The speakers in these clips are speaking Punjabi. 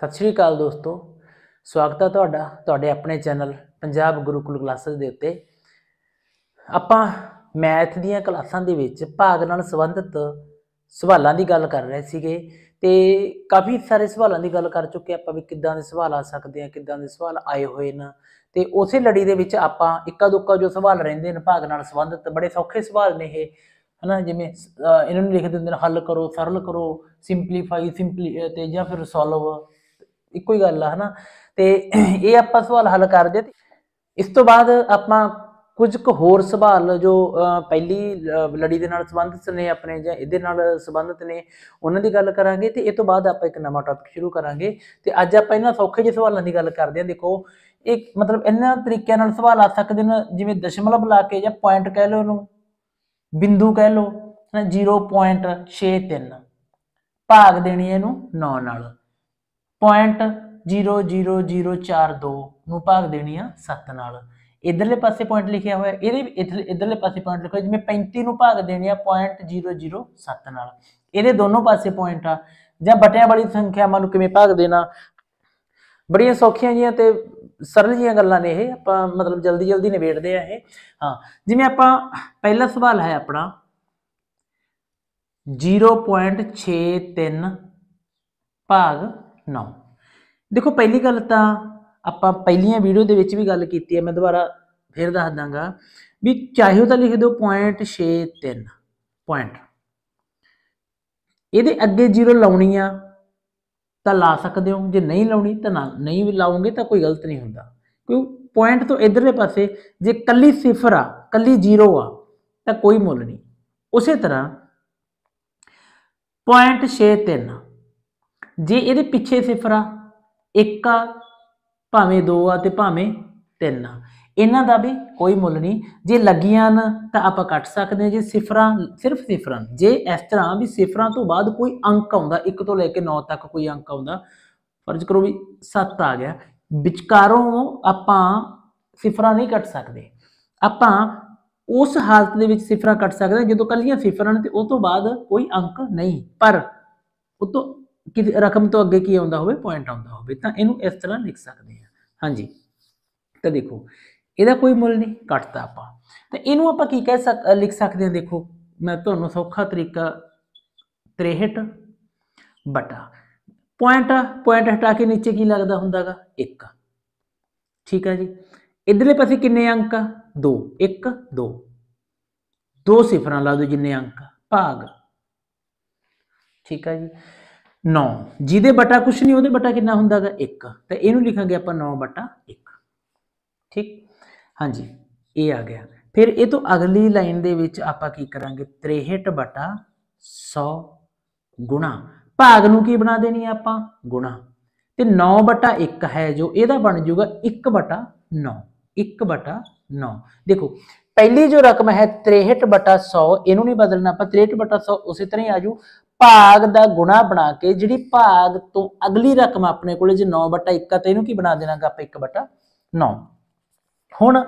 ਸਤਿ ਸ਼੍ਰੀ ਅਕਾਲ ਦੋਸਤੋ ਸਵਾਗਤ ਹੈ ਤੁਹਾਡਾ ਤੁਹਾਡੇ ਆਪਣੇ ਚੈਨਲ ਪੰਜਾਬ ਗੁਰੂਕੁਲ ਕਲਾਸਿਸ ਦੇ ਉੱਤੇ ਆਪਾਂ ਮੈਥ ਦੀਆਂ ਕਲਾਸਾਂ ਦੇ ਵਿੱਚ ਭਾਗ ਨਾਲ ਸੰਬੰਧਿਤ ਸਵਾਲਾਂ ਦੀ ਗੱਲ ਕਰ ਰਹੇ ਸੀਗੇ ਤੇ ਕਾਫੀ ਸਾਰੇ ਸਵਾਲਾਂ ਦੀ ਗੱਲ ਕਰ ਚੁੱਕੇ ਆਪਾਂ ਵੀ ਕਿੱਦਾਂ ਦੇ ਸਵਾਲ ਆ ਸਕਦੇ ਆ ਕਿੱਦਾਂ ਦੇ ਸਵਾਲ ਆਏ ਹੋਏ ਨੇ ਤੇ ਉਸੇ ਲੜੀ ਦੇ ਵਿੱਚ ਆਪਾਂ ਇੱਕਾ ਦੁੱਕਾ ਜੋ ਸਵਾਲ ਰਹਿੰਦੇ ਨੇ ਭਾਗ ਨਾਲ ਸੰਬੰਧਿਤ ਬੜੇ ਸੌਖੇ ਸਵਾਲ ਨੇ ਇਹ ਹਨਾ ਜਿਵੇਂ ਇਹਨਾਂ ਨੂੰ ਲਿਖ ਦਿੰਦੇ ਨੇ ਹੱਲ ਕਰੋ ਸਰਲ ਕਰੋ ਸਿੰਪਲੀਫਾਈ ਸਿੰਪਲੀ ਤੇ ਜਾਂ ਫਿਰ ਸੋਲਵ ਇੱਕੋ ਹੀ ਗੱਲ ਆ ਹਨਾ ਤੇ ਇਹ ਆਪਾਂ ਸਵਾਲ ਹੱਲ ਕਰਦੇ ਤੇ ਇਸ ਤੋਂ ਬਾਅਦ ਆਪਾਂ ਕੁਝ ਕੁ ਹੋਰ ਸਵਾਲ ਜੋ ਪਹਿਲੀ ਲੜੀ ਦੇ ਨਾਲ ਸੰਬੰਧਿਤ ਨੇ ਆਪਣੇ ਜਾਂ ਇਹਦੇ ਨਾਲ ਸੰਬੰਧਿਤ ਨੇ ਉਹਨਾਂ ਦੀ ਗੱਲ ਕਰਾਂਗੇ ਤੇ ਇਹ ਤੋਂ ਬਾਅਦ ਆਪਾਂ ਇੱਕ ਨਵਾਂ ਟੌਪਿਕ ਸ਼ੁਰੂ ਕਰਾਂਗੇ ਤੇ ਅੱਜ ਆਪਾਂ ਇਹਨਾਂ ਸੌਖੇ ਜਿਹੇ ਸਵਾਲਾਂ ਦੀ ਗੱਲ ਕਰਦੇ ਹਾਂ ਦੇਖੋ ਇੱਕ ਮਤਲਬ ਇਹਨਾਂ ਤਰੀਕਿਆਂ ਨਾਲ ਸਵਾਲ ਆ ਸਕਦੇ ਨੇ ਜਿਵੇਂ ਦਸ਼ਮਲਵ ਲਾ ਕੇ ਜਾਂ ਪੁਆਇੰਟ ਕਹਿ ਲਓ ਉਹਨੂੰ ਬਿੰਦੂ ਕਹਿ ਲਓ 0.63 ਭਾਗ ਦੇਣੀ ਇਹਨੂੰ 9 ਨਾਲ 0.00042 ਨੂੰ ਭਾਗ ਦੇਣੀ ਆ 7 ਨਾਲ ਇਧਰਲੇ ਪਾਸੇ ਪੁਆਇੰਟ ਲਿਖਿਆ ਹੋਇਆ ਇਹਦੇ ਇਧਰਲੇ ਪਾਸੇ ਪੁਆਇੰਟ ਲਿਖਿਆ ਜਿਵੇਂ 35 ਨੂੰ ਭਾਗ ਦੇਣੀ ਆ 0.007 ਨਾਲ ਇਹਦੇ ਦੋਨੋਂ ਪਾਸੇ ਪੁਆਇੰਟ ਆ ਜਾਂ ਬਟਿਆਂ ਵਾਲੀ ਸੰਖਿਆਵਾਂ ਨੂੰ ਕਿਵੇਂ ਭਾਗ ਦੇਣਾ ਬੜੀਆਂ ਸੌਖੀਆਂ ਜੀਆਂ ਤੇ ਸਰਲ ਜੀਆਂ ਗੱਲਾਂ ਨੇ ਇਹ ਆਪਾਂ ਮਤਲਬ ਜਲਦੀ ਜਲਦੀ ਨਿਬੇੜਦੇ ਆ ਇਹ ਹਾਂ ਜਿਵੇਂ ਆਪਾਂ ਪਹਿਲਾ ਸਵਾਲ ਹੈ ਆਪਣਾ 0.63 ਭਾਗ 9 ਦੇਖੋ ਪਹਿਲੀ ਗੱਲ ਤਾਂ ਆਪਾਂ ਪਹਿਲੀਆਂ ਵੀਡੀਓ ਦੇ ਵਿੱਚ ਵੀ ਗੱਲ ਕੀਤੀ ਹੈ ਮੈਂ ਦੁਬਾਰਾ ਫੇਰ ਦੱਸ ਦਾਂਗਾ ਵੀ ਚਾਹੇ ਤਾਂ ਲਿਖ ਦਿਓ 0.63 ਪੁਆਇੰਟ ਇਹਦੇ ਅੱਗੇ ਜ਼ੀਰੋ ਲਾਉਣੀ ਆ ਤਾਂ ਲਾ ਸਕਦੇ ਹੋ ਜੇ ਨਹੀਂ ਲਾਉਣੀ ਤਾਂ ਨਹੀਂ ਵੀ ਲਾਉਂਗੇ ਤਾਂ ਕੋਈ ਗਲਤ ਨਹੀਂ ਹੁੰਦਾ ਕਿਉਂ ਪੁਆਇੰਟ ਤੋਂ ਇਧਰਲੇ ਪਾਸੇ ਜੇ ਕੱਲੀ ਸਿਫਰ ਆ ਕੱਲੀ ਜ਼ੀਰੋ ਆ ਤਾਂ ਕੋਈ ਮੁੱਲ ਨਹੀਂ ਉਸੇ ਤਰ੍ਹਾਂ 0.63 ਜੇ ਇਹਦੇ ਪਿੱਛੇ ਸਿਫਰ ਆ ਇੱਕ ਆ ਭਾਵੇਂ ਦੋ ਆ ਤੇ ਭਾਵੇਂ ਤਿੰਨ ਆ ਇਹਨਾਂ ਦਾ ਵੀ ਕੋਈ ਮੁੱਲ ਨਹੀਂ ਜੇ ਲੱਗੀਆਂ ਨਾ ਤਾਂ ਆਪਾਂ ਕੱਟ ਸਕਦੇ ਹਾਂ ਜੇ ਸਿਫਰਾਂ ਸਿਰਫ ਸਿਫਰਾਂ ਜੇ ਇਸ ਤਰ੍ਹਾਂ ਵੀ ਸਿਫਰਾਂ ਤੋਂ ਬਾਅਦ ਕੋਈ ਅੰਕ ਆਉਂਦਾ 1 ਤੋਂ ਲੈ ਕੇ 9 ਤੱਕ ਕੋਈ ਅੰਕ ਆਉਂਦਾ ਫਰਜ਼ ਕਰੋ ਵੀ 7 ਆ ਗਿਆ ਵਿਚਕਾਰੋਂ ਆਪਾਂ ਸਿਫਰਾਂ ਨਹੀਂ ਕੱਟ ਸਕਦੇ ਆਪਾਂ ਉਸ ਹਾਲਤ ਦੇ ਵਿੱਚ ਸਿਫਰਾਂ ਕੱਟ ਸਕਦੇ ਜਦੋਂ ਕੱਲੀਆਂ ਸਿਫਰਾਂ ਨੇ ਤੇ ਉਸ ਤੋਂ ਬਾਅਦ ਕੋਈ ਅੰਕ ਨਹੀਂ ਪਰ ਉਹ ਤੋਂ ਕਿ ਰਕਮ ਤੋਂ ਅੱਗੇ ਕੀ ਆਉਂਦਾ ਹੋਵੇ ਪੁਆਇੰਟ ਆਉਂਦਾ ਹੋਵੇ ਤਾਂ ਇਹਨੂੰ ਇਸ ਤਰ੍ਹਾਂ ਲਿਖ ਸਕਦੇ ਹਾਂ ਹਾਂਜੀ ਤਾਂ ਦੇਖੋ ਇਹਦਾ ਕੋਈ ਮੁੱਲ ਨਹੀਂ ਕੱਟਦਾ ਆਪਾਂ ਤਾਂ ਇਹਨੂੰ ਆਪਾਂ ਕੀ ਕਹਿ ਸਕ ਲਿਖ ਸਕਦੇ ਹਾਂ ਦੇਖੋ ਮੈਂ ਤੁਹਾਨੂੰ ਸੌਖਾ ਤਰੀਕਾ 63 ਬਟਾ ਪੁਆਇੰਟ ਪੁਆਇੰਟ ਹਟਾ ਕੇ ਨੀਚੇ ਕੀ ਲੱਗਦਾ ਹੁੰਦਾਗਾ 1 ਠੀਕ ਹੈ ਜੀ ਇਧਰਲੇ ਪਾਸੇ ਕਿੰਨੇ ਅੰਕ ਆ 2 1 2 ਦੋ ਸਿਫਰਾਂ ਲਾ ਦਿਓ ਜਿੰਨੇ ਅੰਕ ਭਾਗ ਠੀਕ ਹੈ ਜੀ 9 ਜਿਹਦੇ ਬਟਾ ਕੁਝ ਨਹੀਂ ਉਹਦੇ ਬਟਾ ਕਿੰਨਾ ਹੁੰਦਾਗਾ 1 ਤਾਂ ਇਹਨੂੰ ਲਿਖਾਂਗੇ ਆਪਾਂ 9 ਬਟਾ 1 ਠੀਕ ਹਾਂਜੀ ਇਹ ਆ ਗਿਆ ਫਿਰ ਇਹ ਤੋਂ ਅਗਲੀ ਲਾਈਨ ਦੇ ਵਿੱਚ ਆਪਾਂ ਕੀ ਕਰਾਂਗੇ 63 ਬਟਾ 100 ਗੁਣਾ ਭਾਗ ਨੂੰ ਕੀ ਬਣਾ ਦੇਣੀ ਆਪਾਂ ਗੁਣਾ ਤੇ 9 ਬਟਾ 1 ਹੈ ਜੋ ਇਹਦਾ ਬਣ ਜਾਊਗਾ 1 ਬਟਾ 9 1 ਬਟਾ 9 ਦੇਖੋ ਪਹਿਲੀ ਜੋ ਰਕਮ ਹੈ 63 ਬਟਾ 100 ਇਹਨੂੰ ਨਹੀਂ ਬਦਲਣਾ ਆਪਾਂ 63 ਬਟਾ 100 ਉਸੇ ਤਰ੍ਹਾਂ ਹੀ ਆ ਭਾਗ ਦਾ ਗੁਣਾ ਬਣਾ ਕੇ ਜਿਹੜੀ ਭਾਗ ਤੋਂ ਅਗਲੀ ਰਕਮ ਆਪਣੇ ਕੋਲੇ ਜੇ 9/1 ਆ ਤੇ ਇਹਨੂੰ ਕੀ ਬਣਾ ਦੇਣਾਗਾ ਆਪਾਂ 1/9 ਹੁਣ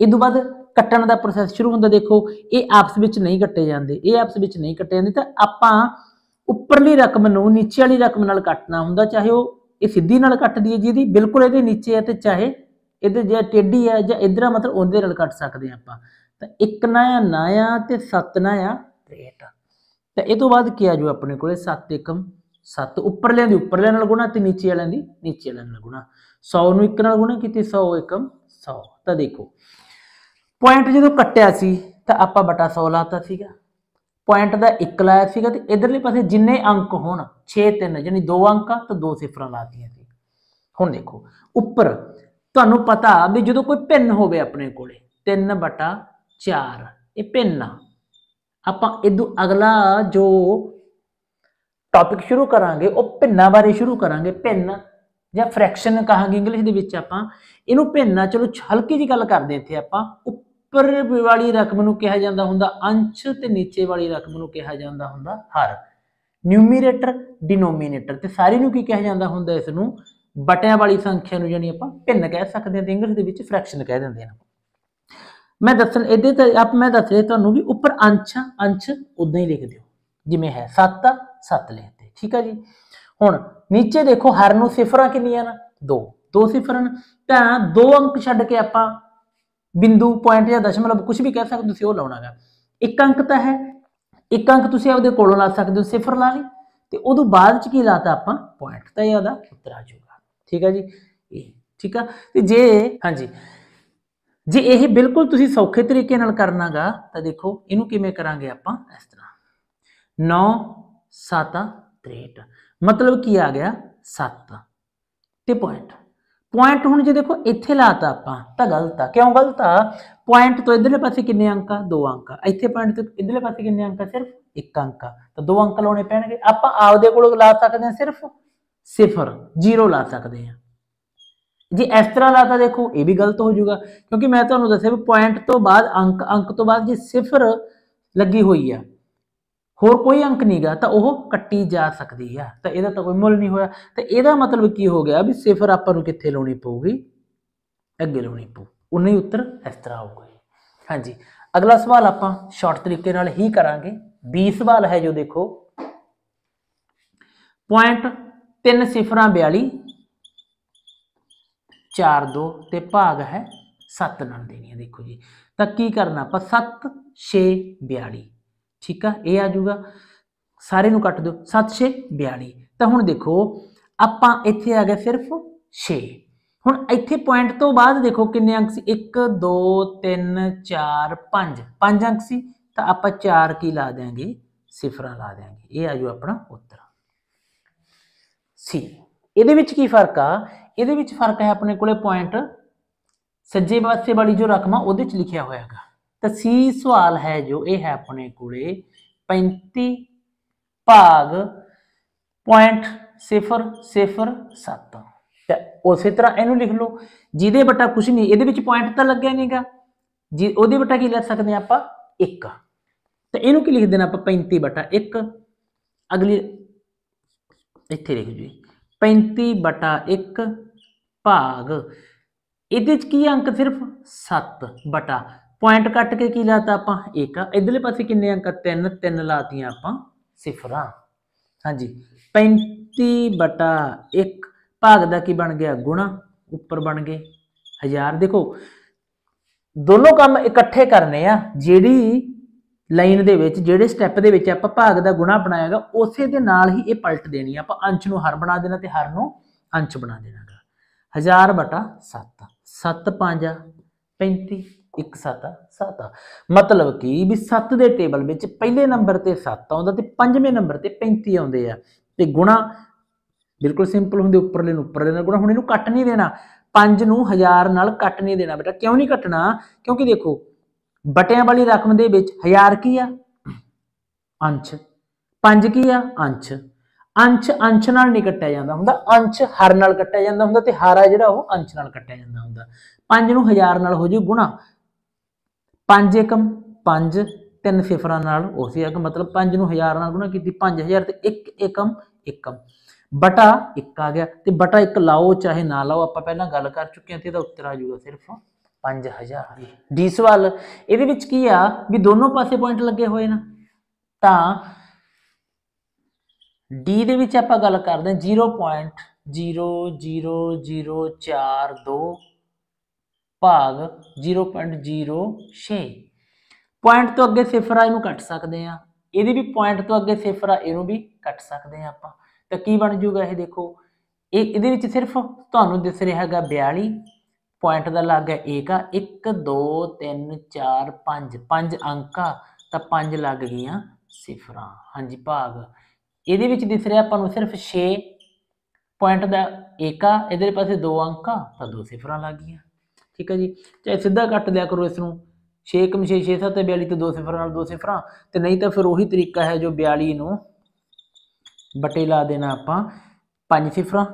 ਇਸ ਤੋਂ ਬਾਅਦ ਕੱਟਣ ਦਾ ਪ੍ਰੋਸੈਸ ਸ਼ੁਰੂ ਹੁੰਦਾ ਦੇਖੋ ਇਹ ਆਪਸ ਵਿੱਚ ਨਹੀਂ ਕੱਟੇ ਜਾਂਦੇ ਇਹ ਆਪਸ ਵਿੱਚ ਨਹੀਂ ਕੱਟੇ ਜਾਂਦੇ ਤਾਂ ਆਪਾਂ ਉੱਪਰਲੀ ਰਕਮ ਨੂੰ ਨੀਚੇ ਵਾਲੀ ਰਕਮ ਨਾਲ ਕੱਟਣਾ ਹੁੰਦਾ ਚਾਹੇ ਉਹ ਇਹ ਸਿੱਧੀ ਨਾਲ ਕੱਟ ਦਈਏ ਜਿਹਦੀ ਬਿਲਕੁਲ ਇਹਦੇ ਨੀਚੇ ਹੈ ਤੇ ਚਾਹੇ ਇਹਦੇ ਜੇ ਟੇਢੀ ਹੈ ਜਾਂ ਇਧਰਾਂ ਮਤਲਬ ਉਹਦੇ ਨਾਲ ਕੱਟ ਸਕਦੇ ਆਪਾਂ ਤਾਂ ਇੱਕ ਨਾ ਆ ਨਾ ਆ ਤੇ ਸੱਤ ਨਾ ਆ 63 ਤਾਂ ਇਹ ਤੋਂ ਬਾਅਦ ਕੀ ਆ ਜੋ ਆਪਣੇ ਕੋਲੇ 7 ਏਕਮ 7 ਉੱਪਰਲਿਆਂ ਦੀ ਉੱਪਰਲਿਆਂ ਨਾਲ ਗੁਣਾ ਤੇ ਨੀਚੇ ਵਾਲਿਆਂ ਦੀ ਨੀਚੇ ਵਾਲਿਆਂ ਨਾਲ ਗੁਣਾ 100 ਨੂੰ 1 ਨਾਲ ਗੁਣਾ ਕੀਤੀ 100 ਏਕਮ 100 ਤਾਂ ਦੇਖੋ ਪੁਆਇੰਟ ਜਦੋਂ ਕੱਟਿਆ ਸੀ ਤਾਂ ਆਪਾਂ ਬਟਾ 100 ਲਾਤਾ ਸੀਗਾ ਪੁਆਇੰਟ ਦਾ 1 ਲਾਇਆ ਸੀਗਾ ਤੇ ਇਧਰਲੇ ਪਾਸੇ ਜਿੰਨੇ ਅੰਕ ਹੋਣ 6 3 ਯਾਨੀ 2 ਅੰਕ ਆ ਤਾਂ 2 ਸਿਫਰਾਂ ਲਾਤੀਆਂ ਸੀ ਹੁਣ ਦੇਖੋ ਉੱਪਰ ਤੁਹਾਨੂੰ ਪਤਾ ਵੀ ਜਦੋਂ ਕੋਈ ਪਿੰਨ ਹੋਵੇ ਆਪਣੇ ਕੋਲੇ 3 ਬਟਾ 4 ਇਹ ਪਿੰਨ ਆ ਆਪਾਂ ਇਦੋਂ ਅਗਲਾ ਜੋ ਟਾਪਿਕ ਸ਼ੁਰੂ ਕਰਾਂਗੇ ਉਹ ਭਿੰਨਾਂ ਬਾਰੇ ਸ਼ੁਰੂ ਕਰਾਂਗੇ ਭਿੰਨ ਜਾਂ ਫ੍ਰੈਕਸ਼ਨ ਕਹਾਂਗੇ ਇੰਗਲਿਸ਼ ਦੇ ਵਿੱਚ ਆਪਾਂ ਇਹਨੂੰ ਭਿੰਨਾ ਚਲੋ ਹਲਕੀ ਜੀ ਗੱਲ ਕਰਦੇ ਇੱਥੇ ਆਪਾਂ ਉੱਪਰ ਵਾਲੀ ਰਕਮ ਨੂੰ ਕਿਹਾ ਜਾਂਦਾ ਹੁੰਦਾ ਅੰਸ਼ ਤੇ ਨੀਚੇ ਵਾਲੀ ਰਕਮ ਨੂੰ ਕਿਹਾ ਜਾਂਦਾ ਹੁੰਦਾ ਹਰ ਨਿਊਮੀਰੇਟਰ ਡਿਨੋਮੀਨੇਟਰ ਤੇ ਸਾਰੀ ਨੂੰ ਕੀ ਕਿਹਾ ਜਾਂਦਾ ਹੁੰਦਾ ਇਸ ਨੂੰ ਬਟਿਆਂ ਵਾਲੀ ਸੰਖਿਆ ਨੂੰ ਜਾਨੀ ਆਪਾਂ ਭਿੰਨ ਕਹਿ ਸਕਦੇ ਹਾਂ ਤੇ ਇੰਗਲਿਸ਼ ਦੇ ਵਿੱਚ ਫ੍ਰੈਕਸ਼ਨ ਕਹਿ ਦਿੰਦੇ ਹਾਂ ਮੈਂ ਦੱਸਣ ਇਹਦੇ ਤੇ ਆਪ ਮੈਂ ਦੱਸ ਰਿਹਾ ਤੁਹਾਨੂੰ ਵੀ ਉੱਪਰ ਅੰਸ਼ ਅੰਸ਼ ਉਦਾਂ ਹੀ ਲਿਖ ਦਿਓ ਜਿਵੇਂ ਹੈ 7 7 ਲਿਖਦੇ ਠੀਕ ਹੈ ਜੀ ਹੁਣ ਨੀਚੇ ਦੇਖੋ ਹਰ ਨੂੰ ਸਿਫਰਾਂ ਕਿੰਨੀਆਂ ਨੇ 2 ਦੋ ਸਿਫਰਾਂ ਤਾਂ ਦੋ ਅੰਕ ਛੱਡ ਕੇ ਆਪਾਂ ਬਿੰਦੂ ਪੁਆਇੰਟ ਜਾਂ ਦਸ਼ਮਲਵ ਕੁਝ ਵੀ ਕਹਿ ਸਕਦੇ ਤੁਸੀਂ ਉਹ ਲਾਉਣਾਗਾ ਇੱਕ ਅੰਕ ਤਾਂ ਹੈ ਇੱਕ ਅੰਕ ਤੁਸੀਂ ਆਪਦੇ ਕੋਲੋਂ ਲਾ ਸਕਦੇ ਹੋ ਸਿਫਰ ਲਾ ਲਈ ਤੇ ਉਦੋਂ ਬਾਅਦ ਚ ਕੀ ਲਾਤਾ ਆਪਾਂ ਪੁਆਇੰਟ ਤਾਂ ਇਹ ਉੱਤਰ ਆ ਜਾਊਗਾ ਠੀਕ ਹੈ ਜੀ ਇਹ ਠੀਕ ਆ ਤੇ ਜੇ ਹਾਂਜੀ ਜੇ ਇਹ ਬਿਲਕੁਲ ਤੁਸੀਂ ਸੌਖੇ ਤਰੀਕੇ ਨਾਲ ਕਰਨਾਗਾ ਤਾਂ ਦੇਖੋ ਇਹਨੂੰ ਕਿਵੇਂ ਕਰਾਂਗੇ ਆਪਾਂ ਇਸ ਤਰ੍ਹਾਂ 9 7 63 ਮਤਲਬ ਕੀ ਆ ਗਿਆ 7 ਤੇ ਪੁਆਇੰਟ ਪੁਆਇੰਟ ਹੁਣ ਜੇ ਦੇਖੋ ਇੱਥੇ ਲਾਤਾ ਆਪਾਂ ਤਾਂ ਗਲਤ ਆ ਕਿਉਂ ਗਲਤ ਆ ਪੁਆਇੰਟ ਤੋਂ ਇਧਰਲੇ ਪਾਸੇ ਕਿੰਨੇ ਅੰਕ ਆ ਦੋ ਅੰਕ ਆ ਇੱਥੇ ਪੁਆਇੰਟ ਤੋਂ ਇਧਰਲੇ ਪਾਸੇ ਕਿੰਨੇ ਅੰਕ ਆ ਸਿਰਫ ਇੱਕ ਅੰਕ ਆ ਤਾਂ ਦੋ ਅੰਕ ਲਾਉਣੇ ਪੈਣਗੇ ਆਪਾਂ ਆਪਦੇ ਕੋਲ ਲਾ ਸਕਦੇ ਹਾਂ ਸਿਰਫ 0 0 ਲਾ ਸਕਦੇ ਆ ਜੇ ਇਸ ਤਰ੍ਹਾਂ ਲਾਤਾ ਦੇਖੋ ਇਹ ਵੀ ਗਲਤ ਹੋ ਜਾਊਗਾ ਕਿਉਂਕਿ ਮੈਂ ਤੁਹਾਨੂੰ ਦੱਸਿਆ ਵੀ ਪੁਆਇੰਟ ਤੋਂ ਬਾਅਦ ਅੰਕ ਅੰਕ ਤੋਂ ਬਾਅਦ ਜੇ ਸਿਫਰ ਲੱਗੀ ਹੋਈ ਆ ਹੋਰ ਕੋਈ ਅੰਕ ਨਹੀਂਗਾ ਤਾਂ ਉਹ ਕੱਟੀ ਜਾ ਸਕਦੀ ਆ ਤਾਂ ਇਹਦਾ ਤਾਂ ਕੋਈ ਮੁੱਲ ਨਹੀਂ ਹੋਇਆ ਤੇ ਇਹਦਾ ਮਤਲਬ ਕੀ ਹੋ ਗਿਆ ਵੀ ਸਿਫਰ ਆਪਾਂ ਨੂੰ ਕਿੱਥੇ ਲਾਉਣੀ ਪਊਗੀ ਅੱਗੇ ਲਾਉਣੀ ਪਊ ਉਨਾ ਹੀ ਉੱਤਰ ਇਸ ਤਰ੍ਹਾਂ ਆਊਗਾ ਹਾਂਜੀ ਅਗਲਾ ਸਵਾਲ ਆਪਾਂ ਸ਼ਾਰਟ ਤਰੀਕੇ ਨਾਲ ਹੀ ਕਰਾਂਗੇ 20 ਸਵਾਲ ਹੈ ਜੋ ਦੇਖੋ ਪੁਆਇੰਟ 3 ਸਿਫਰਾਂ 42 4-2 ਤੇ ਭਾਗ ਹੈ 7 ਨਾਲ ਦੇਣੀ ਹੈ ਦੇਖੋ ਜੀ ਤਾਂ ਕੀ ਕਰਨਾ ਆਪਾਂ 7 6 42 ਠੀਕ ਆ ਇਹ ਆ ਜਾਊਗਾ ਸਾਰੇ ਨੂੰ ਕੱਟ ਦਿਓ 7 6 42 ਤਾਂ ਹੁਣ ਦੇਖੋ ਆਪਾਂ ਇੱਥੇ ਆ ਗਏ ਸਿਰਫ 6 ਹੁਣ ਇੱਥੇ ਪੁਆਇੰਟ ਤੋਂ ਬਾਅਦ ਦੇਖੋ ਕਿੰਨੇ ਅੰਕ ਸੀ 1 2 3 4 5 5 ਅੰਕ ਸੀ ਤਾਂ ਆਪਾਂ 4 ਕੀ ਲਾ ਦੇਾਂਗੇ ਸਿਫਰਾਂ ਲਾ ਦੇਾਂਗੇ ਇਹ ਆ ਜੂ ਆਪਣਾ ਉੱਤਰ ਸੀ ਇਹਦੇ ਵਿੱਚ ਕੀ ਫਰਕ ਆ ਇਹਦੇ ਵਿੱਚ ਫਰਕ ਹੈ ਆਪਣੇ ਕੋਲੇ ਪੁਆਇੰਟ ਸੱਜੇ ਪਾਸੇ ਵਾਲੀ ਜੋ ਰਕਮ ਆ ਉਹਦੇ ਵਿੱਚ ਲਿਖਿਆ ਹੋਇਆ ਹੈਗਾ ਤਾਂ ਸੀ ਸਵਾਲ ਹੈ ਜੋ ਇਹ ਹੈ ਆਪਣੇ ਕੋਲੇ 35 ਭਾਗ 007 ਤਾਂ ਉਸੇ ਤਰ੍ਹਾਂ ਇਹਨੂੰ ਲਿਖ ਲਓ ਜਿਹਦੇ ਬਟਾ ਕੁਝ ਨਹੀਂ ਇਹਦੇ ਵਿੱਚ ਪੁਆਇੰਟ ਤਾਂ ਲੱਗਿਆ ਨਹੀਂਗਾ ਜੀ ਉਹਦੇ ਬਟਾ ਕੀ ਲੱਗ ਸਕਦੇ ਆ ਆਪਾਂ 1 ਤਾਂ ਇਹਨੂੰ ਕੀ ਲਿਖ ਦੇਣਾ ਆਪਾਂ 35 ਬਟਾ 1 ਅਗਲੀ ਇੱਥੇ ਲਿਖ ਜੀ 35 ਬਟਾ 1 ਭਾਗ ਇਹਦੇ ਚ ਕੀ ਅੰਕ ਸਿਰਫ 7 ਬਟਾ ਪੁਆਇੰਟ ਕੱਟ ਕੇ ਕੀ ਲਾਤਾ ਆਪਾਂ 1 ਇਧਰਲੇ ਪਾਸੇ ਕਿੰਨੇ ਅੰਕ 3 3 ਲਾਤੀਆਂ ਆਪਾਂ ਸਿਫਰਾਂ ਹਾਂਜੀ 35 ਬਟਾ 1 ਭਾਗ ਦਾ ਕੀ ਬਣ ਗਿਆ ਗੁਣਾ ਉੱਪਰ ਬਣ ਗਏ 1000 ਦੇਖੋ ਦੋਨੋਂ ਕੰਮ ਇਕੱਠੇ ਕਰਨੇ ਆ ਜਿਹੜੀ ਲਾਈਨ ਦੇ ਵਿੱਚ ਜਿਹੜੇ ਸਟੈਪ ਦੇ ਵਿੱਚ ਆਪਾਂ ਭਾਗ ਦਾ ਗੁਣਾ ਬਣਾਇਆਗਾ ਉਸੇ ਦੇ ਨਾਲ ਹੀ ਇਹ ਪਲਟ ਦੇਣੀ ਆਪਾਂ ਅੰਸ਼ ਨੂੰ ਹਰ ਬਣਾ ਦੇਣਾ ਤੇ ਹਰ ਨੂੰ ਅੰਸ਼ ਬਣਾ ਦੇਣਾ 1000 ਬਟਾ 7 7 5 35 1 7 7 ਮਤਲਬ ਕਿ ਵੀ 7 ਦੇ ਟੇਬਲ ਵਿੱਚ ਪਹਿਲੇ ਨੰਬਰ ਤੇ 7 ਆਉਂਦਾ ਤੇ ਪੰਜਵੇਂ ਨੰਬਰ ਤੇ 35 ਆਉਂਦੇ ਆ ਤੇ ਗੁਣਾ ਬਿਲਕੁਲ ਸਿੰਪਲ ਹੁੰਦੇ ਉੱਪਰਲੇ ਨੂੰ ਉੱਪਰਲੇ ਨਾਲ ਗੁਣਾ ਹੁਣ ਇਹਨੂੰ ਕੱਟ ਨਹੀਂ ਦੇਣਾ 5 ਨੂੰ 1000 ਨਾਲ ਕੱਟ ਨਹੀਂ ਦੇਣਾ ਬੇਟਾ ਕਿਉਂ ਨਹੀਂ ਕੱਟਣਾ ਕਿਉਂਕਿ ਦੇਖੋ ਬਟਿਆਂ ਵਾਲੀ ਰਕਮ ਦੇ ਵਿੱਚ 1000 ਕੀ ਆ ਅੰਸ਼ 5 ਕੀ ਆ ਅੰਸ਼ ਅੰਸ਼ ਅੰਸ਼ ਨਾਲ ਨਹੀਂ ਕੱਟਿਆ ਜਾਂਦਾ ਹੁੰਦਾ ਅੰਸ਼ ਹਰ ਨਾਲ ਕੱਟਿਆ ਜਾਂਦਾ ਹੁੰਦਾ ਤੇ ਹਾਰਾ ਜਿਹੜਾ ਉਹ ਅੰਸ਼ ਨਾਲ ਕੱਟਿਆ ਜਾਂਦਾ ਹੁੰਦਾ 5 ਨੂੰ 1000 ਨਾਲ ਹੋ ਜੂ ਗੁਣਾ 5 ਏਕਮ 5 ਤਿੰਨ ਸਿਫਰਾਂ ਨਾਲ ਉਸੇ ਇੱਕ ਮਤਲਬ 5 ਨੂੰ 1000 ਨਾਲ ਗੁਣਾ ਕੀਤੀ 5000 ਤੇ 1 ਏਕਮ ਏਕਮ ਬਟਾ 1 ਆ ਗਿਆ ਤੇ ਬਟਾ 1 ਲਾਓ ਚਾਹੇ ਨਾ ਲਾਓ ਆਪਾਂ ਪਹਿਲਾਂ ਗੱਲ ਕਰ ਚੁੱਕੇ ਹਾਂ ਤੇ ਇਹਦਾ ਉੱਤਰ ਆ ਜੂਗਾ ਸਿਰਫ 5000 ਡੀ ਸਵਾਲ ਇਹਦੇ ਵਿੱਚ ਕੀ ਆ ਵੀ ਦੋਨੋਂ ਪਾਸੇ ਪੁਆਇੰਟ ਲੱਗੇ ਹੋਏ ਨਾ ਤਾਂ ਡੀ ਦੇ ਵਿੱਚ ਆਪਾਂ ਗੱਲ ਕਰਦੇ ਹਾਂ 0.00042 ਭਾਗ 0.06 ਪੁਆਇੰਟ ਤੋਂ ਅੱਗੇ ਸਿਫਰ ਆ ਇਹਨੂੰ ਕੱਟ ਸਕਦੇ ਆ ਇਹਦੇ ਵੀ ਪੁਆਇੰਟ ਤੋਂ ਅੱਗੇ ਸਿਫਰ ਆ ਇਹਨੂੰ ਵੀ ਕੱਟ ਸਕਦੇ ਆ ਆਪਾਂ ਤਾਂ ਕੀ ਬਣ ਜਾਊਗਾ ਇਹ ਦੇਖੋ ਇਹ ਇਹਦੇ ਵਿੱਚ ਸਿਰਫ ਤੁਹਾਨੂੰ ਦਿਸ ਰਿਹਾ ਹੈਗਾ 42 ਪੁਆਇੰਟ ਦਾ ਲੱਗ ਹੈ 1 ਆ 1 2 3 4 5 5 ਅੰਕਾਂ ਤਾਂ 5 ਲੱਗ ਗਈਆਂ ਸਿਫਰਾਂ ਹਾਂਜੀ ਭਾਗ ਇਹਦੇ ਵਿੱਚ ਦਿਸ ਰਿਹਾ ਆਪਾਂ ਨੂੰ ਸਿਰਫ 6 ਪੁਆਇੰਟ ਦਾ ਏਕਾ ਇਹਦੇ ਪਾਸੇ ਦੋ ਅੰਕਾਂ ਤਾਂ ਦੋ ਸਿਫਰਾਂ ਲੱਗ ਗਈਆਂ ਠੀਕ ਹੈ ਜੀ ਚਾਹੇ ਸਿੱਧਾ ਕੱਟ ਲਿਆ ਕਰੋ ਇਸ ਨੂੰ 6 6 6 7 42 ਤੇ ਦੋ ਸਿਫਰਾਂ ਨਾਲ ਦੋ ਸਿਫਰਾਂ ਤੇ ਨਹੀਂ ਤਾਂ ਫਿਰ ਉਹੀ ਤਰੀਕਾ ਹੈ ਜੋ 42 ਨੂੰ ਬਟੇ ਲਾ ਦੇਣਾ ਆਪਾਂ ਪੰਜ ਸਿਫਰਾਂ